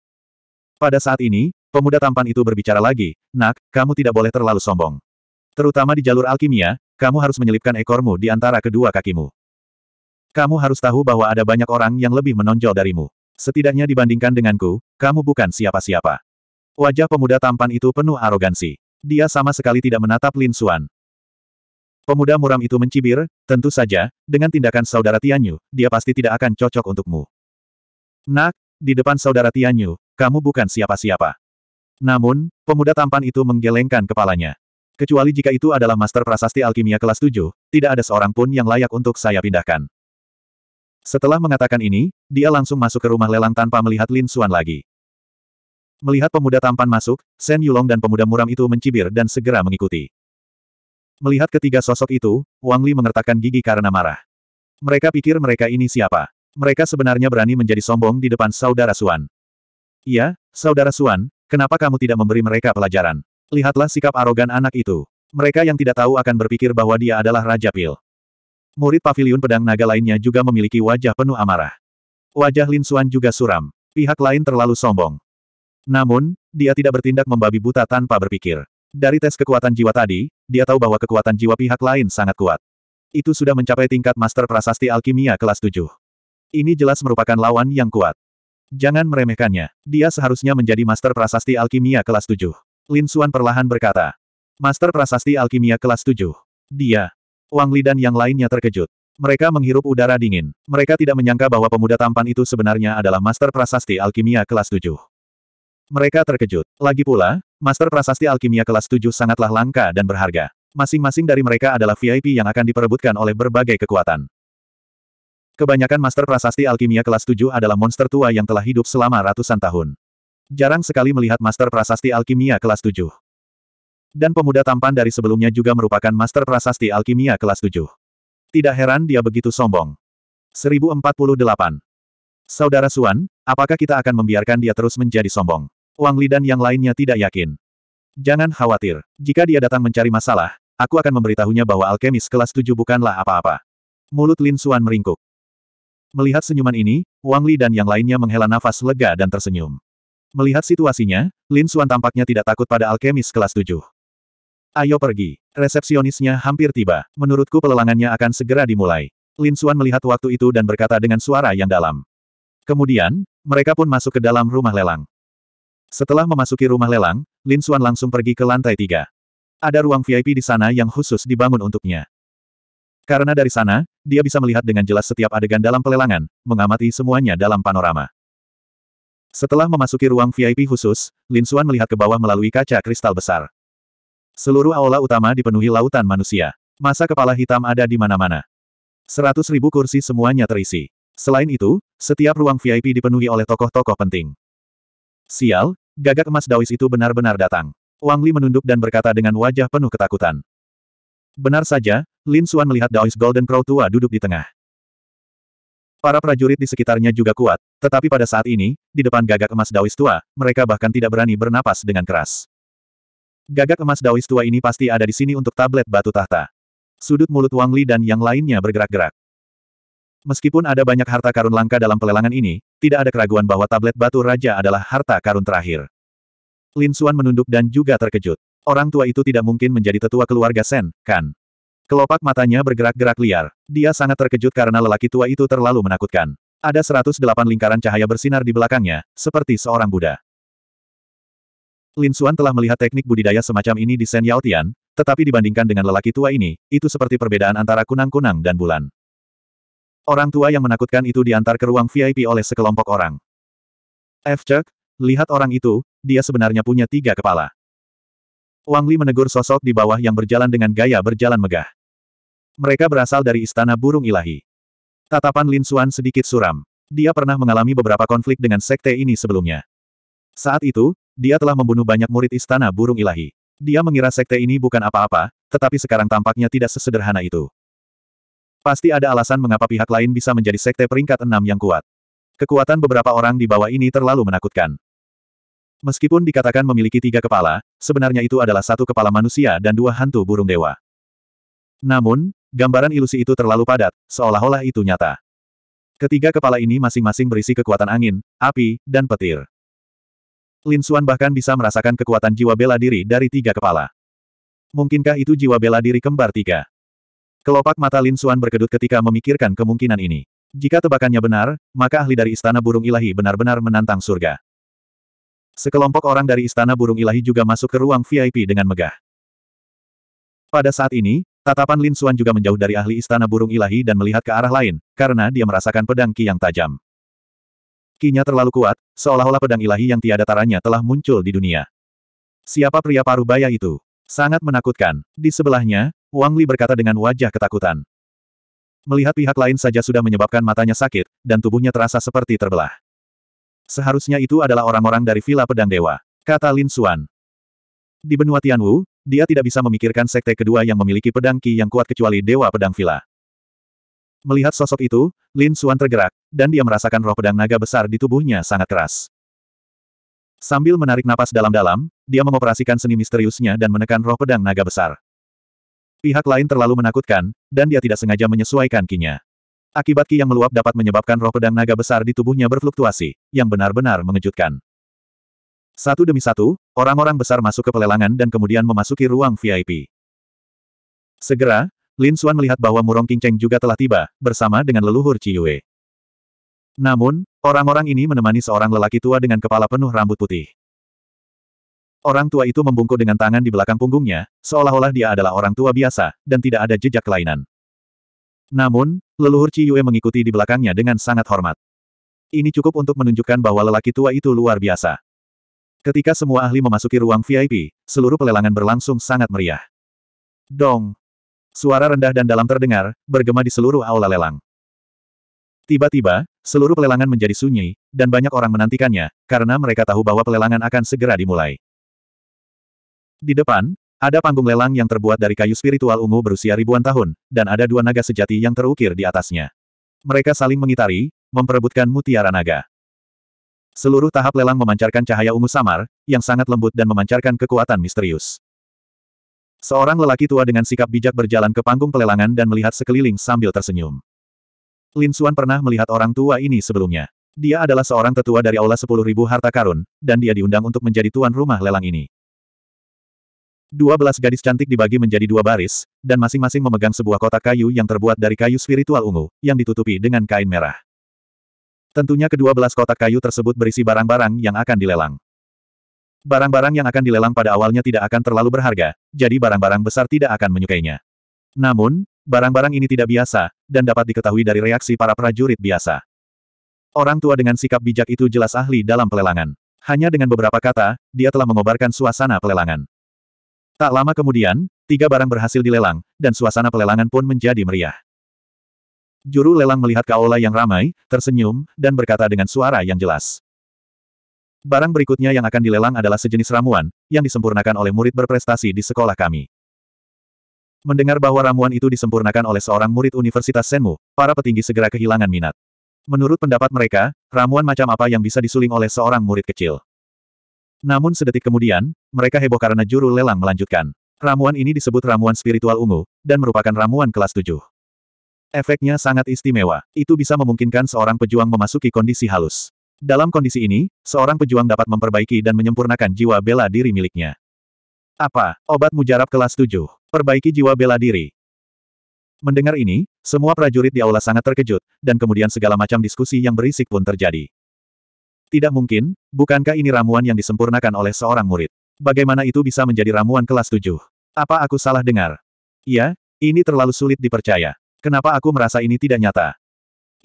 Pada saat ini, pemuda tampan itu berbicara lagi, Nak, kamu tidak boleh terlalu sombong. Terutama di jalur alkimia, kamu harus menyelipkan ekormu di antara kedua kakimu. Kamu harus tahu bahwa ada banyak orang yang lebih menonjol darimu. Setidaknya dibandingkan denganku, kamu bukan siapa-siapa. Wajah pemuda tampan itu penuh arogansi. Dia sama sekali tidak menatap Lin Xuan. Pemuda muram itu mencibir, tentu saja, dengan tindakan saudara Tianyu, dia pasti tidak akan cocok untukmu. Nak, di depan saudara Tianyu, kamu bukan siapa-siapa. Namun, pemuda tampan itu menggelengkan kepalanya. Kecuali jika itu adalah master prasasti alkimia kelas 7, tidak ada seorang pun yang layak untuk saya pindahkan. Setelah mengatakan ini, dia langsung masuk ke rumah lelang tanpa melihat Lin Xuan lagi. Melihat pemuda tampan masuk, Shen Yulong dan pemuda muram itu mencibir dan segera mengikuti. Melihat ketiga sosok itu, Wang Li mengertakkan gigi karena marah. Mereka pikir mereka ini siapa. Mereka sebenarnya berani menjadi sombong di depan saudara Suan. Iya, saudara Suan, kenapa kamu tidak memberi mereka pelajaran? Lihatlah sikap arogan anak itu. Mereka yang tidak tahu akan berpikir bahwa dia adalah Raja Pil. Murid pavilion pedang naga lainnya juga memiliki wajah penuh amarah. Wajah Lin Xuan juga suram. Pihak lain terlalu sombong. Namun, dia tidak bertindak membabi buta tanpa berpikir. Dari tes kekuatan jiwa tadi, dia tahu bahwa kekuatan jiwa pihak lain sangat kuat. Itu sudah mencapai tingkat master prasasti alkimia kelas 7. Ini jelas merupakan lawan yang kuat. Jangan meremehkannya. Dia seharusnya menjadi master prasasti alkimia kelas 7. Lin Xuan perlahan berkata. Master prasasti alkimia kelas 7. Dia, Wang Li dan yang lainnya terkejut. Mereka menghirup udara dingin. Mereka tidak menyangka bahwa pemuda tampan itu sebenarnya adalah Master Prasasti Alkimia kelas 7. Mereka terkejut. Lagi pula, Master Prasasti Alkimia kelas 7 sangatlah langka dan berharga. Masing-masing dari mereka adalah VIP yang akan diperebutkan oleh berbagai kekuatan. Kebanyakan Master Prasasti Alkimia kelas 7 adalah monster tua yang telah hidup selama ratusan tahun. Jarang sekali melihat Master Prasasti Alkimia kelas 7 dan pemuda tampan dari sebelumnya juga merupakan master prasasti alkimia kelas 7. Tidak heran dia begitu sombong. 1048. Saudara Suan, apakah kita akan membiarkan dia terus menjadi sombong? Wang Li dan yang lainnya tidak yakin. Jangan khawatir, jika dia datang mencari masalah, aku akan memberitahunya bahwa alkemis kelas 7 bukanlah apa-apa. Mulut Lin Suan meringkuk. Melihat senyuman ini, Wang Li dan yang lainnya menghela nafas lega dan tersenyum. Melihat situasinya, Lin Suan tampaknya tidak takut pada alkemis kelas 7. Ayo pergi. Resepsionisnya hampir tiba. Menurutku pelelangannya akan segera dimulai. Lin Xuan melihat waktu itu dan berkata dengan suara yang dalam. Kemudian, mereka pun masuk ke dalam rumah lelang. Setelah memasuki rumah lelang, Lin Xuan langsung pergi ke lantai tiga. Ada ruang VIP di sana yang khusus dibangun untuknya. Karena dari sana, dia bisa melihat dengan jelas setiap adegan dalam pelelangan, mengamati semuanya dalam panorama. Setelah memasuki ruang VIP khusus, Lin Xuan melihat ke bawah melalui kaca kristal besar. Seluruh aula utama dipenuhi lautan manusia. Masa kepala hitam ada di mana-mana. Seratus ribu kursi semuanya terisi. Selain itu, setiap ruang VIP dipenuhi oleh tokoh-tokoh penting. Sial, gagak emas Daois itu benar-benar datang. Wang Li menunduk dan berkata dengan wajah penuh ketakutan. Benar saja, Lin Xuan melihat Daois Golden Crow tua duduk di tengah. Para prajurit di sekitarnya juga kuat, tetapi pada saat ini, di depan gagak emas Daois tua, mereka bahkan tidak berani bernapas dengan keras. Gagak emas Daois tua ini pasti ada di sini untuk tablet batu tahta. Sudut mulut Wang Li dan yang lainnya bergerak-gerak. Meskipun ada banyak harta karun langka dalam pelelangan ini, tidak ada keraguan bahwa tablet batu raja adalah harta karun terakhir. Lin Xuan menunduk dan juga terkejut. Orang tua itu tidak mungkin menjadi tetua keluarga Sen, kan? Kelopak matanya bergerak-gerak liar. Dia sangat terkejut karena lelaki tua itu terlalu menakutkan. Ada 108 lingkaran cahaya bersinar di belakangnya, seperti seorang Buddha. Lin Xuan telah melihat teknik budidaya semacam ini di Sen Tian, tetapi dibandingkan dengan lelaki tua ini, itu seperti perbedaan antara kunang-kunang dan bulan. Orang tua yang menakutkan itu diantar ke ruang VIP oleh sekelompok orang. F. Chuck, lihat orang itu, dia sebenarnya punya tiga kepala. Wang Li menegur sosok di bawah yang berjalan dengan gaya berjalan megah. Mereka berasal dari Istana Burung Ilahi. Tatapan Lin Xuan sedikit suram. Dia pernah mengalami beberapa konflik dengan sekte ini sebelumnya. Saat itu, dia telah membunuh banyak murid istana burung ilahi. Dia mengira sekte ini bukan apa-apa, tetapi sekarang tampaknya tidak sesederhana itu. Pasti ada alasan mengapa pihak lain bisa menjadi sekte peringkat enam yang kuat. Kekuatan beberapa orang di bawah ini terlalu menakutkan. Meskipun dikatakan memiliki tiga kepala, sebenarnya itu adalah satu kepala manusia dan dua hantu burung dewa. Namun, gambaran ilusi itu terlalu padat, seolah-olah itu nyata. Ketiga kepala ini masing-masing berisi kekuatan angin, api, dan petir. Lin Suan bahkan bisa merasakan kekuatan jiwa bela diri dari tiga kepala. Mungkinkah itu jiwa bela diri kembar tiga? Kelopak mata Lin Suan berkedut ketika memikirkan kemungkinan ini. Jika tebakannya benar, maka ahli dari Istana Burung Ilahi benar-benar menantang surga. Sekelompok orang dari Istana Burung Ilahi juga masuk ke ruang VIP dengan megah. Pada saat ini, tatapan Lin Suan juga menjauh dari ahli Istana Burung Ilahi dan melihat ke arah lain, karena dia merasakan pedang Ki yang tajam. Kinya terlalu kuat, seolah-olah pedang ilahi yang tiada taranya telah muncul di dunia. Siapa pria paruh baya itu? Sangat menakutkan. Di sebelahnya, Wang Li berkata dengan wajah ketakutan. Melihat pihak lain saja sudah menyebabkan matanya sakit, dan tubuhnya terasa seperti terbelah. Seharusnya itu adalah orang-orang dari Villa Pedang Dewa, kata Lin Xuan. Di benua Tianwu, dia tidak bisa memikirkan sekte kedua yang memiliki pedang ki yang kuat kecuali Dewa Pedang Villa. Melihat sosok itu, Lin Xuan tergerak, dan dia merasakan roh pedang naga besar di tubuhnya sangat keras. Sambil menarik napas dalam-dalam, dia mengoperasikan seni misteriusnya dan menekan roh pedang naga besar. Pihak lain terlalu menakutkan, dan dia tidak sengaja menyesuaikan kinya. Akibat ki yang meluap dapat menyebabkan roh pedang naga besar di tubuhnya berfluktuasi, yang benar-benar mengejutkan. Satu demi satu, orang-orang besar masuk ke pelelangan dan kemudian memasuki ruang VIP. Segera, Lin Xuan melihat bahwa Murong Qingcheng juga telah tiba, bersama dengan leluhur Ciyue. Namun, orang-orang ini menemani seorang lelaki tua dengan kepala penuh rambut putih. Orang tua itu membungkuk dengan tangan di belakang punggungnya, seolah-olah dia adalah orang tua biasa, dan tidak ada jejak kelainan. Namun, leluhur Ciyue mengikuti di belakangnya dengan sangat hormat. Ini cukup untuk menunjukkan bahwa lelaki tua itu luar biasa. Ketika semua ahli memasuki ruang VIP, seluruh pelelangan berlangsung sangat meriah. Dong, Suara rendah dan dalam terdengar, bergema di seluruh aula lelang. Tiba-tiba, seluruh pelelangan menjadi sunyi, dan banyak orang menantikannya, karena mereka tahu bahwa pelelangan akan segera dimulai. Di depan, ada panggung lelang yang terbuat dari kayu spiritual ungu berusia ribuan tahun, dan ada dua naga sejati yang terukir di atasnya. Mereka saling mengitari, memperebutkan mutiara naga. Seluruh tahap lelang memancarkan cahaya ungu samar, yang sangat lembut dan memancarkan kekuatan misterius. Seorang lelaki tua dengan sikap bijak berjalan ke panggung pelelangan dan melihat sekeliling sambil tersenyum. Lin Suan pernah melihat orang tua ini sebelumnya. Dia adalah seorang tetua dari Aula 10.000 Harta Karun, dan dia diundang untuk menjadi tuan rumah lelang ini. 12 gadis cantik dibagi menjadi dua baris, dan masing-masing memegang sebuah kotak kayu yang terbuat dari kayu spiritual ungu, yang ditutupi dengan kain merah. Tentunya kedua belas kotak kayu tersebut berisi barang-barang yang akan dilelang. Barang-barang yang akan dilelang pada awalnya tidak akan terlalu berharga, jadi barang-barang besar tidak akan menyukainya. Namun, barang-barang ini tidak biasa, dan dapat diketahui dari reaksi para prajurit biasa. Orang tua dengan sikap bijak itu jelas ahli dalam pelelangan. Hanya dengan beberapa kata, dia telah mengobarkan suasana pelelangan. Tak lama kemudian, tiga barang berhasil dilelang, dan suasana pelelangan pun menjadi meriah. Juru lelang melihat Kaola yang ramai, tersenyum, dan berkata dengan suara yang jelas. Barang berikutnya yang akan dilelang adalah sejenis ramuan, yang disempurnakan oleh murid berprestasi di sekolah kami. Mendengar bahwa ramuan itu disempurnakan oleh seorang murid Universitas Senmu, para petinggi segera kehilangan minat. Menurut pendapat mereka, ramuan macam apa yang bisa disuling oleh seorang murid kecil. Namun sedetik kemudian, mereka heboh karena juru lelang melanjutkan. Ramuan ini disebut ramuan spiritual ungu, dan merupakan ramuan kelas tujuh. Efeknya sangat istimewa, itu bisa memungkinkan seorang pejuang memasuki kondisi halus. Dalam kondisi ini, seorang pejuang dapat memperbaiki dan menyempurnakan jiwa bela diri miliknya. Apa? Obat mujarab kelas 7. Perbaiki jiwa bela diri. Mendengar ini, semua prajurit di aula sangat terkejut, dan kemudian segala macam diskusi yang berisik pun terjadi. Tidak mungkin, bukankah ini ramuan yang disempurnakan oleh seorang murid? Bagaimana itu bisa menjadi ramuan kelas 7? Apa aku salah dengar? Iya, ini terlalu sulit dipercaya. Kenapa aku merasa ini tidak nyata?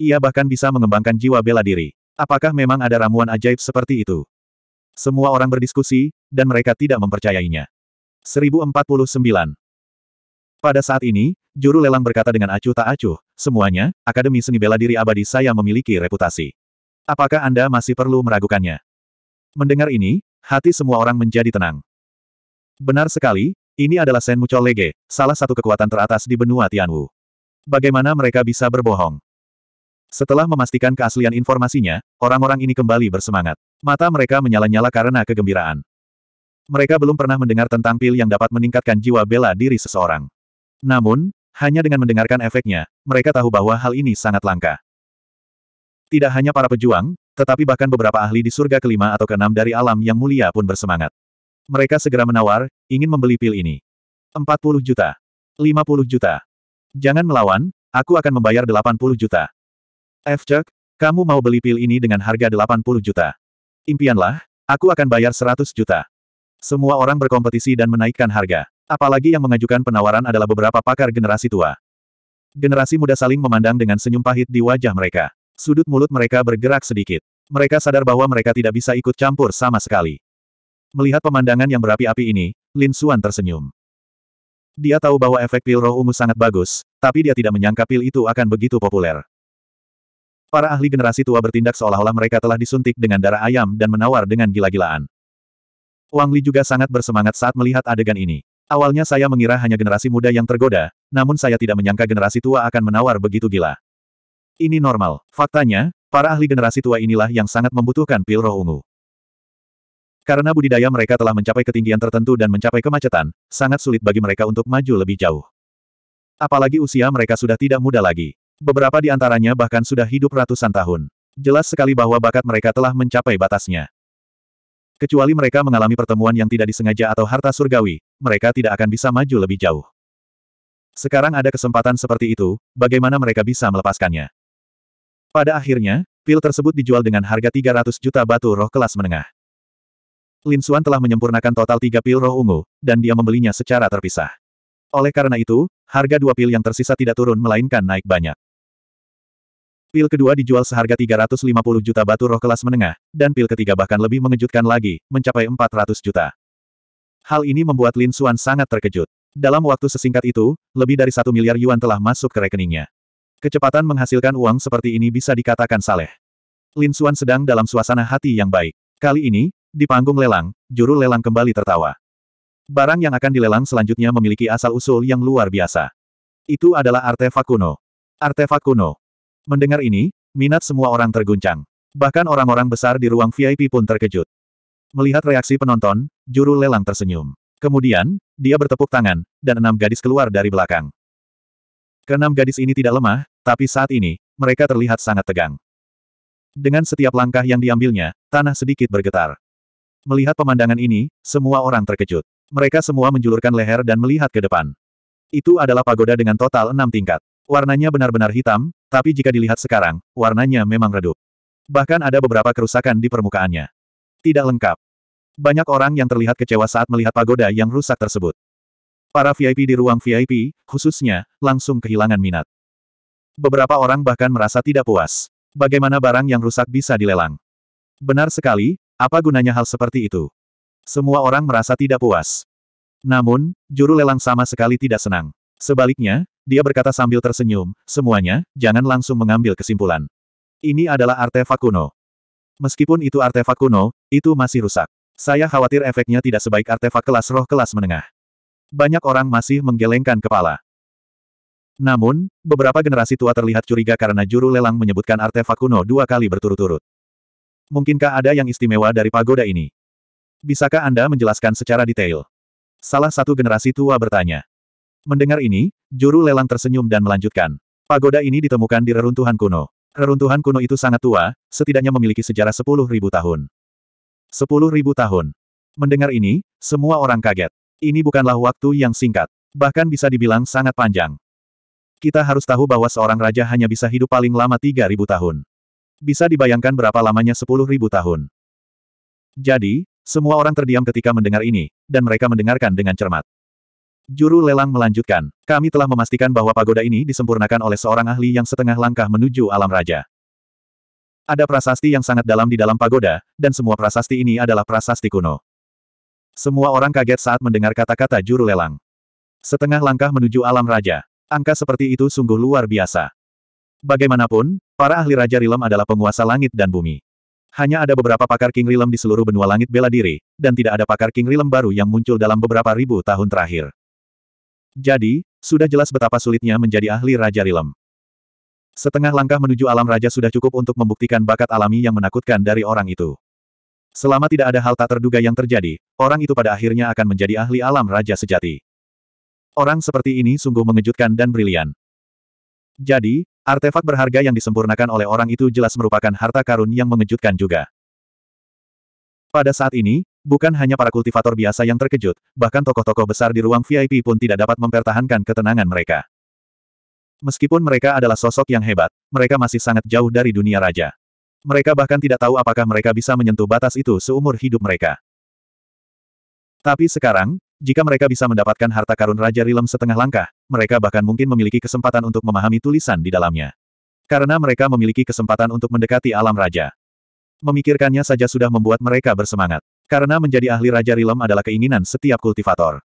Ia bahkan bisa mengembangkan jiwa bela diri. Apakah memang ada ramuan ajaib seperti itu? Semua orang berdiskusi, dan mereka tidak mempercayainya. 1049 Pada saat ini, juru lelang berkata dengan acuh tak acuh, semuanya, Akademi Seni Bela Diri Abadi saya memiliki reputasi. Apakah Anda masih perlu meragukannya? Mendengar ini, hati semua orang menjadi tenang. Benar sekali, ini adalah Senmucho Lege, salah satu kekuatan teratas di benua Tianwu. Bagaimana mereka bisa berbohong? Setelah memastikan keaslian informasinya, orang-orang ini kembali bersemangat. Mata mereka menyala-nyala karena kegembiraan. Mereka belum pernah mendengar tentang pil yang dapat meningkatkan jiwa bela diri seseorang. Namun, hanya dengan mendengarkan efeknya, mereka tahu bahwa hal ini sangat langka. Tidak hanya para pejuang, tetapi bahkan beberapa ahli di surga kelima atau keenam dari alam yang mulia pun bersemangat. Mereka segera menawar, ingin membeli pil ini. 40 juta. 50 juta. Jangan melawan, aku akan membayar 80 juta. F. Chuck, kamu mau beli pil ini dengan harga 80 juta. Impianlah, aku akan bayar 100 juta. Semua orang berkompetisi dan menaikkan harga. Apalagi yang mengajukan penawaran adalah beberapa pakar generasi tua. Generasi muda saling memandang dengan senyum pahit di wajah mereka. Sudut mulut mereka bergerak sedikit. Mereka sadar bahwa mereka tidak bisa ikut campur sama sekali. Melihat pemandangan yang berapi-api ini, Lin Xuan tersenyum. Dia tahu bahwa efek pil roh ungu sangat bagus, tapi dia tidak menyangka pil itu akan begitu populer. Para ahli generasi tua bertindak seolah-olah mereka telah disuntik dengan darah ayam dan menawar dengan gila-gilaan. Wang Li juga sangat bersemangat saat melihat adegan ini. Awalnya saya mengira hanya generasi muda yang tergoda, namun saya tidak menyangka generasi tua akan menawar begitu gila. Ini normal. Faktanya, para ahli generasi tua inilah yang sangat membutuhkan pil roh ungu. Karena budidaya mereka telah mencapai ketinggian tertentu dan mencapai kemacetan, sangat sulit bagi mereka untuk maju lebih jauh. Apalagi usia mereka sudah tidak muda lagi. Beberapa di antaranya bahkan sudah hidup ratusan tahun. Jelas sekali bahwa bakat mereka telah mencapai batasnya. Kecuali mereka mengalami pertemuan yang tidak disengaja atau harta surgawi, mereka tidak akan bisa maju lebih jauh. Sekarang ada kesempatan seperti itu, bagaimana mereka bisa melepaskannya? Pada akhirnya, pil tersebut dijual dengan harga 300 juta batu roh kelas menengah. Lin Xuan telah menyempurnakan total tiga pil roh ungu, dan dia membelinya secara terpisah. Oleh karena itu, harga dua pil yang tersisa tidak turun melainkan naik banyak. Pil kedua dijual seharga 350 juta batu roh kelas menengah, dan pil ketiga bahkan lebih mengejutkan lagi, mencapai 400 juta. Hal ini membuat Lin Xuan sangat terkejut. Dalam waktu sesingkat itu, lebih dari satu miliar yuan telah masuk ke rekeningnya. Kecepatan menghasilkan uang seperti ini bisa dikatakan saleh. Lin Xuan sedang dalam suasana hati yang baik. Kali ini, di panggung lelang, juru lelang kembali tertawa. Barang yang akan dilelang selanjutnya memiliki asal-usul yang luar biasa. Itu adalah artefak kuno. Artefak kuno, Mendengar ini, minat semua orang terguncang. Bahkan orang-orang besar di ruang VIP pun terkejut. Melihat reaksi penonton, juru lelang tersenyum. Kemudian, dia bertepuk tangan, dan enam gadis keluar dari belakang. Keenam gadis ini tidak lemah, tapi saat ini, mereka terlihat sangat tegang. Dengan setiap langkah yang diambilnya, tanah sedikit bergetar. Melihat pemandangan ini, semua orang terkejut. Mereka semua menjulurkan leher dan melihat ke depan. Itu adalah pagoda dengan total enam tingkat. Warnanya benar-benar hitam, tapi jika dilihat sekarang, warnanya memang redup. Bahkan ada beberapa kerusakan di permukaannya. Tidak lengkap. Banyak orang yang terlihat kecewa saat melihat pagoda yang rusak tersebut. Para VIP di ruang VIP, khususnya, langsung kehilangan minat. Beberapa orang bahkan merasa tidak puas. Bagaimana barang yang rusak bisa dilelang? Benar sekali, apa gunanya hal seperti itu? Semua orang merasa tidak puas. Namun, juru lelang sama sekali tidak senang. Sebaliknya, dia berkata sambil tersenyum, semuanya, jangan langsung mengambil kesimpulan. Ini adalah artefak kuno. Meskipun itu artefak kuno, itu masih rusak. Saya khawatir efeknya tidak sebaik artefak kelas roh kelas menengah. Banyak orang masih menggelengkan kepala. Namun, beberapa generasi tua terlihat curiga karena juru lelang menyebutkan artefak kuno dua kali berturut-turut. Mungkinkah ada yang istimewa dari pagoda ini? Bisakah Anda menjelaskan secara detail? Salah satu generasi tua bertanya. Mendengar ini, Juru lelang tersenyum dan melanjutkan. Pagoda ini ditemukan di reruntuhan kuno. Reruntuhan kuno itu sangat tua, setidaknya memiliki sejarah sepuluh ribu tahun. Sepuluh ribu tahun. Mendengar ini, semua orang kaget. Ini bukanlah waktu yang singkat. Bahkan bisa dibilang sangat panjang. Kita harus tahu bahwa seorang raja hanya bisa hidup paling lama tiga ribu tahun. Bisa dibayangkan berapa lamanya sepuluh ribu tahun. Jadi, semua orang terdiam ketika mendengar ini, dan mereka mendengarkan dengan cermat. Juru lelang melanjutkan, kami telah memastikan bahwa pagoda ini disempurnakan oleh seorang ahli yang setengah langkah menuju alam raja. Ada prasasti yang sangat dalam di dalam pagoda, dan semua prasasti ini adalah prasasti kuno. Semua orang kaget saat mendengar kata-kata juru lelang. Setengah langkah menuju alam raja. Angka seperti itu sungguh luar biasa. Bagaimanapun, para ahli Raja Rilem adalah penguasa langit dan bumi. Hanya ada beberapa pakar King Rilem di seluruh benua langit bela diri, dan tidak ada pakar King Rilem baru yang muncul dalam beberapa ribu tahun terakhir. Jadi, sudah jelas betapa sulitnya menjadi ahli Raja Rilem. Setengah langkah menuju alam raja sudah cukup untuk membuktikan bakat alami yang menakutkan dari orang itu. Selama tidak ada hal tak terduga yang terjadi, orang itu pada akhirnya akan menjadi ahli alam raja sejati. Orang seperti ini sungguh mengejutkan dan brilian. Jadi, artefak berharga yang disempurnakan oleh orang itu jelas merupakan harta karun yang mengejutkan juga. Pada saat ini, Bukan hanya para kultivator biasa yang terkejut, bahkan tokoh-tokoh besar di ruang VIP pun tidak dapat mempertahankan ketenangan mereka. Meskipun mereka adalah sosok yang hebat, mereka masih sangat jauh dari dunia raja. Mereka bahkan tidak tahu apakah mereka bisa menyentuh batas itu seumur hidup mereka. Tapi sekarang, jika mereka bisa mendapatkan harta karun Raja Rilem setengah langkah, mereka bahkan mungkin memiliki kesempatan untuk memahami tulisan di dalamnya. Karena mereka memiliki kesempatan untuk mendekati alam raja. Memikirkannya saja sudah membuat mereka bersemangat. Karena menjadi ahli Raja Rilem adalah keinginan setiap kultivator.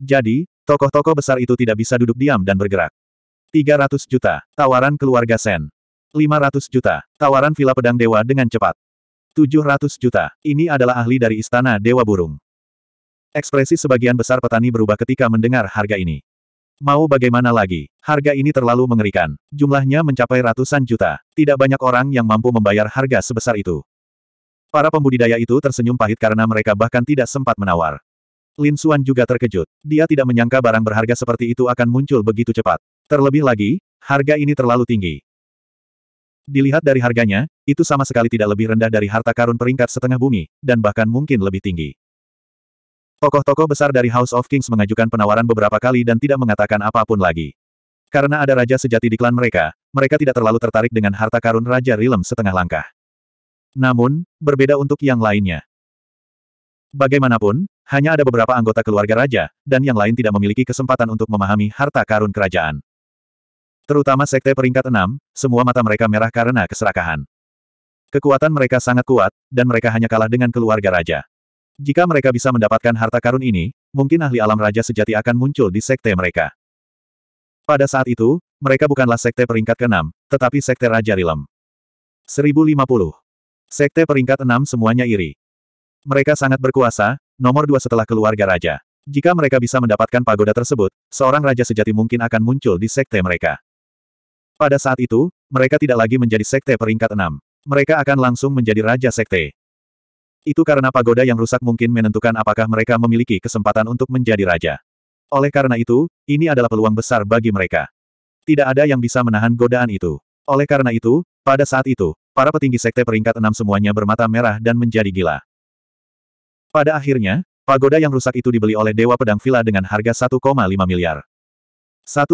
Jadi, tokoh-tokoh besar itu tidak bisa duduk diam dan bergerak. 300 juta, tawaran keluarga Sen. 500 juta, tawaran Villa Pedang Dewa dengan cepat. 700 juta, ini adalah ahli dari Istana Dewa Burung. Ekspresi sebagian besar petani berubah ketika mendengar harga ini. Mau bagaimana lagi, harga ini terlalu mengerikan. Jumlahnya mencapai ratusan juta. Tidak banyak orang yang mampu membayar harga sebesar itu. Para pembudidaya itu tersenyum pahit karena mereka bahkan tidak sempat menawar. Lin Suan juga terkejut. Dia tidak menyangka barang berharga seperti itu akan muncul begitu cepat. Terlebih lagi, harga ini terlalu tinggi. Dilihat dari harganya, itu sama sekali tidak lebih rendah dari harta karun peringkat setengah bumi, dan bahkan mungkin lebih tinggi. Tokoh-tokoh besar dari House of Kings mengajukan penawaran beberapa kali dan tidak mengatakan apapun lagi. Karena ada raja sejati di klan mereka, mereka tidak terlalu tertarik dengan harta karun Raja Rilem setengah langkah. Namun, berbeda untuk yang lainnya. Bagaimanapun, hanya ada beberapa anggota keluarga raja, dan yang lain tidak memiliki kesempatan untuk memahami harta karun kerajaan. Terutama sekte peringkat enam, semua mata mereka merah karena keserakahan. Kekuatan mereka sangat kuat, dan mereka hanya kalah dengan keluarga raja. Jika mereka bisa mendapatkan harta karun ini, mungkin ahli alam raja sejati akan muncul di sekte mereka. Pada saat itu, mereka bukanlah sekte peringkat keenam, tetapi sekte Raja Rilem. 1050 Sekte peringkat enam semuanya iri. Mereka sangat berkuasa, nomor dua setelah keluarga raja. Jika mereka bisa mendapatkan pagoda tersebut, seorang raja sejati mungkin akan muncul di sekte mereka. Pada saat itu, mereka tidak lagi menjadi sekte peringkat enam. Mereka akan langsung menjadi raja sekte. Itu karena pagoda yang rusak mungkin menentukan apakah mereka memiliki kesempatan untuk menjadi raja. Oleh karena itu, ini adalah peluang besar bagi mereka. Tidak ada yang bisa menahan godaan itu. Oleh karena itu, pada saat itu, Para petinggi sekte peringkat enam semuanya bermata merah dan menjadi gila. Pada akhirnya, pagoda yang rusak itu dibeli oleh Dewa Pedang Villa dengan harga 1,5 miliar. 1,5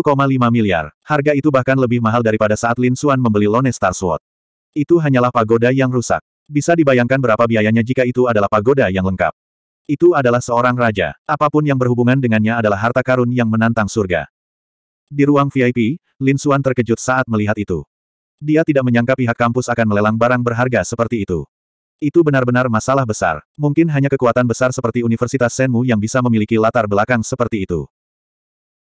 miliar. Harga itu bahkan lebih mahal daripada saat Lin Suan membeli Lone Star Sword. Itu hanyalah pagoda yang rusak. Bisa dibayangkan berapa biayanya jika itu adalah pagoda yang lengkap. Itu adalah seorang raja. Apapun yang berhubungan dengannya adalah harta karun yang menantang surga. Di ruang VIP, Lin Suan terkejut saat melihat itu. Dia tidak menyangka pihak kampus akan melelang barang berharga seperti itu. Itu benar-benar masalah besar. Mungkin hanya kekuatan besar seperti Universitas Senmu yang bisa memiliki latar belakang seperti itu.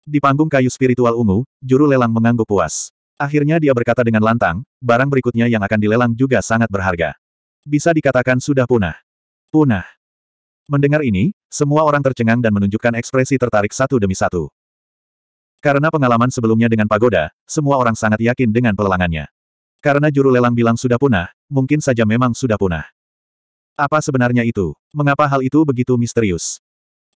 Di panggung kayu spiritual ungu, juru lelang mengangguk puas. Akhirnya dia berkata dengan lantang, barang berikutnya yang akan dilelang juga sangat berharga. Bisa dikatakan sudah punah. Punah. Mendengar ini, semua orang tercengang dan menunjukkan ekspresi tertarik satu demi satu. Karena pengalaman sebelumnya dengan pagoda, semua orang sangat yakin dengan pelelangannya. Karena juru lelang bilang sudah punah, mungkin saja memang sudah punah. Apa sebenarnya itu? Mengapa hal itu begitu misterius?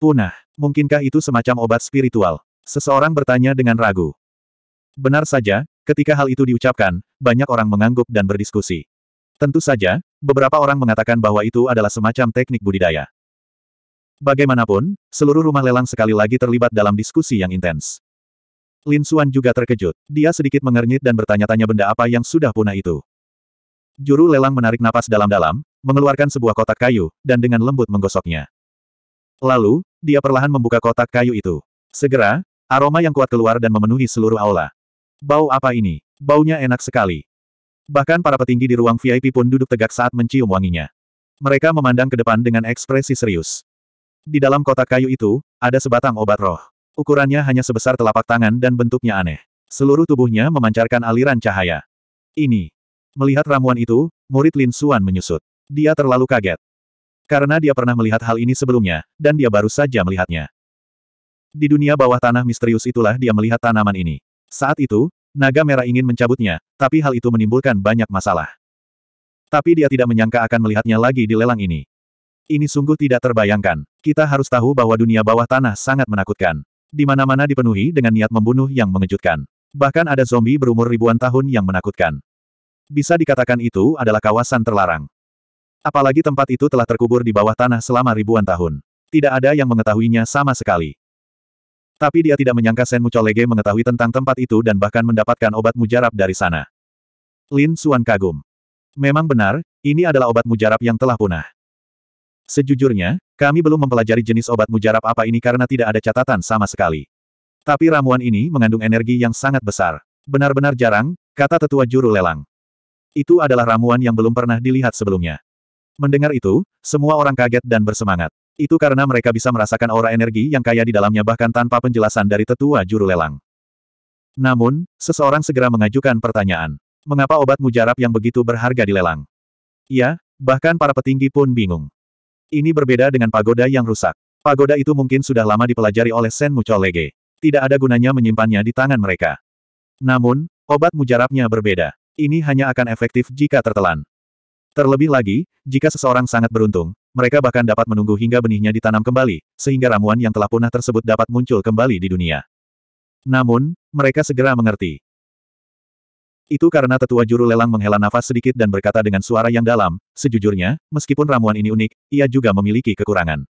Punah. Mungkinkah itu semacam obat spiritual? Seseorang bertanya dengan ragu. Benar saja, ketika hal itu diucapkan, banyak orang mengangguk dan berdiskusi. Tentu saja, beberapa orang mengatakan bahwa itu adalah semacam teknik budidaya. Bagaimanapun, seluruh rumah lelang sekali lagi terlibat dalam diskusi yang intens. Lin Xuan juga terkejut. Dia sedikit mengernyit dan bertanya-tanya benda apa yang sudah punah itu. Juru lelang menarik napas dalam-dalam, mengeluarkan sebuah kotak kayu, dan dengan lembut menggosoknya. Lalu, dia perlahan membuka kotak kayu itu. Segera, aroma yang kuat keluar dan memenuhi seluruh aula. Bau apa ini? Baunya enak sekali. Bahkan para petinggi di ruang VIP pun duduk tegak saat mencium wanginya. Mereka memandang ke depan dengan ekspresi serius. Di dalam kotak kayu itu, ada sebatang obat roh. Ukurannya hanya sebesar telapak tangan dan bentuknya aneh. Seluruh tubuhnya memancarkan aliran cahaya. Ini. Melihat ramuan itu, murid Lin Suan menyusut. Dia terlalu kaget. Karena dia pernah melihat hal ini sebelumnya, dan dia baru saja melihatnya. Di dunia bawah tanah misterius itulah dia melihat tanaman ini. Saat itu, naga merah ingin mencabutnya, tapi hal itu menimbulkan banyak masalah. Tapi dia tidak menyangka akan melihatnya lagi di lelang ini. Ini sungguh tidak terbayangkan. Kita harus tahu bahwa dunia bawah tanah sangat menakutkan. Di mana-mana dipenuhi dengan niat membunuh yang mengejutkan. Bahkan ada zombie berumur ribuan tahun yang menakutkan. Bisa dikatakan itu adalah kawasan terlarang. Apalagi tempat itu telah terkubur di bawah tanah selama ribuan tahun. Tidak ada yang mengetahuinya sama sekali. Tapi dia tidak menyangka Sen Mucholege mengetahui tentang tempat itu dan bahkan mendapatkan obat mujarab dari sana. Lin Suan kagum. Memang benar, ini adalah obat mujarab yang telah punah. Sejujurnya, kami belum mempelajari jenis obat mujarab apa ini karena tidak ada catatan sama sekali. Tapi ramuan ini mengandung energi yang sangat besar. Benar-benar jarang, kata tetua juru lelang. Itu adalah ramuan yang belum pernah dilihat sebelumnya. Mendengar itu, semua orang kaget dan bersemangat. Itu karena mereka bisa merasakan aura energi yang kaya di dalamnya bahkan tanpa penjelasan dari tetua juru lelang. Namun, seseorang segera mengajukan pertanyaan. Mengapa obat mujarab yang begitu berharga dilelang? Ya, bahkan para petinggi pun bingung. Ini berbeda dengan pagoda yang rusak. Pagoda itu mungkin sudah lama dipelajari oleh Sen Mucholege. Tidak ada gunanya menyimpannya di tangan mereka. Namun, obat mujarabnya berbeda. Ini hanya akan efektif jika tertelan. Terlebih lagi, jika seseorang sangat beruntung, mereka bahkan dapat menunggu hingga benihnya ditanam kembali, sehingga ramuan yang telah punah tersebut dapat muncul kembali di dunia. Namun, mereka segera mengerti. Itu karena tetua juru lelang menghela nafas sedikit dan berkata dengan suara yang dalam, sejujurnya, meskipun ramuan ini unik, ia juga memiliki kekurangan.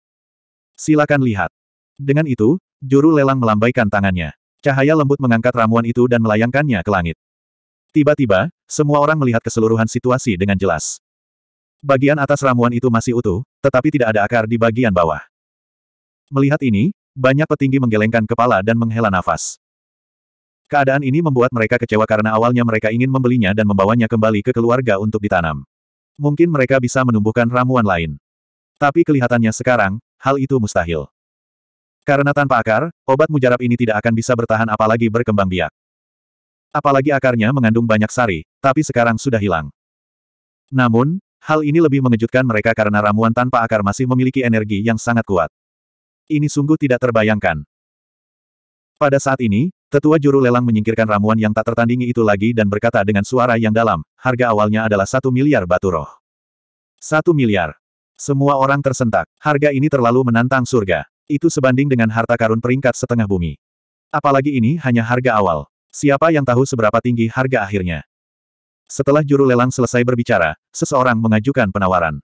Silakan lihat. Dengan itu, juru lelang melambaikan tangannya. Cahaya lembut mengangkat ramuan itu dan melayangkannya ke langit. Tiba-tiba, semua orang melihat keseluruhan situasi dengan jelas. Bagian atas ramuan itu masih utuh, tetapi tidak ada akar di bagian bawah. Melihat ini, banyak petinggi menggelengkan kepala dan menghela nafas. Keadaan ini membuat mereka kecewa karena awalnya mereka ingin membelinya dan membawanya kembali ke keluarga untuk ditanam. Mungkin mereka bisa menumbuhkan ramuan lain. Tapi kelihatannya sekarang, hal itu mustahil. Karena tanpa akar, obat mujarab ini tidak akan bisa bertahan apalagi berkembang biak. Apalagi akarnya mengandung banyak sari, tapi sekarang sudah hilang. Namun, hal ini lebih mengejutkan mereka karena ramuan tanpa akar masih memiliki energi yang sangat kuat. Ini sungguh tidak terbayangkan. Pada saat ini, Tetua juru lelang menyingkirkan ramuan yang tak tertandingi itu lagi dan berkata dengan suara yang dalam, harga awalnya adalah satu miliar batu roh. Satu miliar. Semua orang tersentak. Harga ini terlalu menantang surga. Itu sebanding dengan harta karun peringkat setengah bumi. Apalagi ini hanya harga awal. Siapa yang tahu seberapa tinggi harga akhirnya? Setelah juru lelang selesai berbicara, seseorang mengajukan penawaran.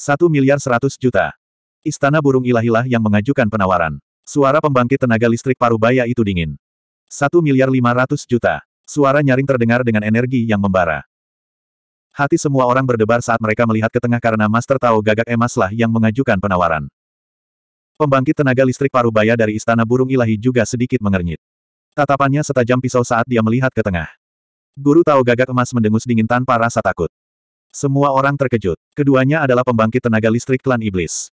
Satu miliar seratus juta. Istana burung ilahilah yang mengajukan penawaran. Suara pembangkit tenaga listrik parubaya itu dingin. Satu miliar lima ratus juta. Suara nyaring terdengar dengan energi yang membara. Hati semua orang berdebar saat mereka melihat ke tengah karena Master Tao Gagak Emaslah yang mengajukan penawaran. Pembangkit tenaga listrik parubaya dari Istana Burung Ilahi juga sedikit mengernyit. Tatapannya setajam pisau saat dia melihat ke tengah. Guru Tao Gagak Emas mendengus dingin tanpa rasa takut. Semua orang terkejut. Keduanya adalah pembangkit tenaga listrik klan iblis.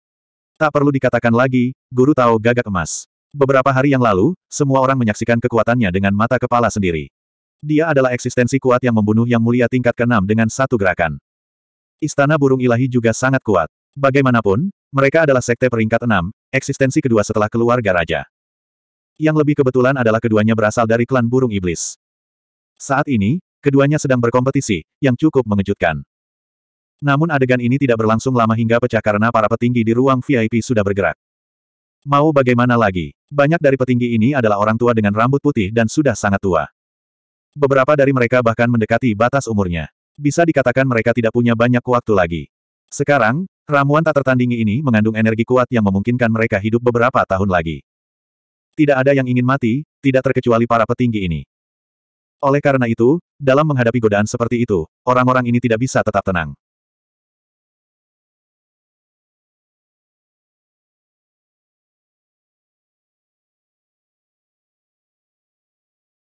Tak perlu dikatakan lagi, Guru Tao Gagak Emas. Beberapa hari yang lalu, semua orang menyaksikan kekuatannya dengan mata kepala sendiri. Dia adalah eksistensi kuat yang membunuh yang mulia tingkat keenam dengan satu gerakan. Istana burung ilahi juga sangat kuat. Bagaimanapun, mereka adalah sekte peringkat Enam, eksistensi kedua setelah keluarga raja. Yang lebih kebetulan adalah keduanya berasal dari klan burung iblis. Saat ini, keduanya sedang berkompetisi, yang cukup mengejutkan. Namun adegan ini tidak berlangsung lama hingga pecah karena para petinggi di ruang VIP sudah bergerak. Mau bagaimana lagi? Banyak dari petinggi ini adalah orang tua dengan rambut putih dan sudah sangat tua. Beberapa dari mereka bahkan mendekati batas umurnya. Bisa dikatakan mereka tidak punya banyak waktu lagi. Sekarang, ramuan tak tertandingi ini mengandung energi kuat yang memungkinkan mereka hidup beberapa tahun lagi. Tidak ada yang ingin mati, tidak terkecuali para petinggi ini. Oleh karena itu, dalam menghadapi godaan seperti itu, orang-orang ini tidak bisa tetap tenang.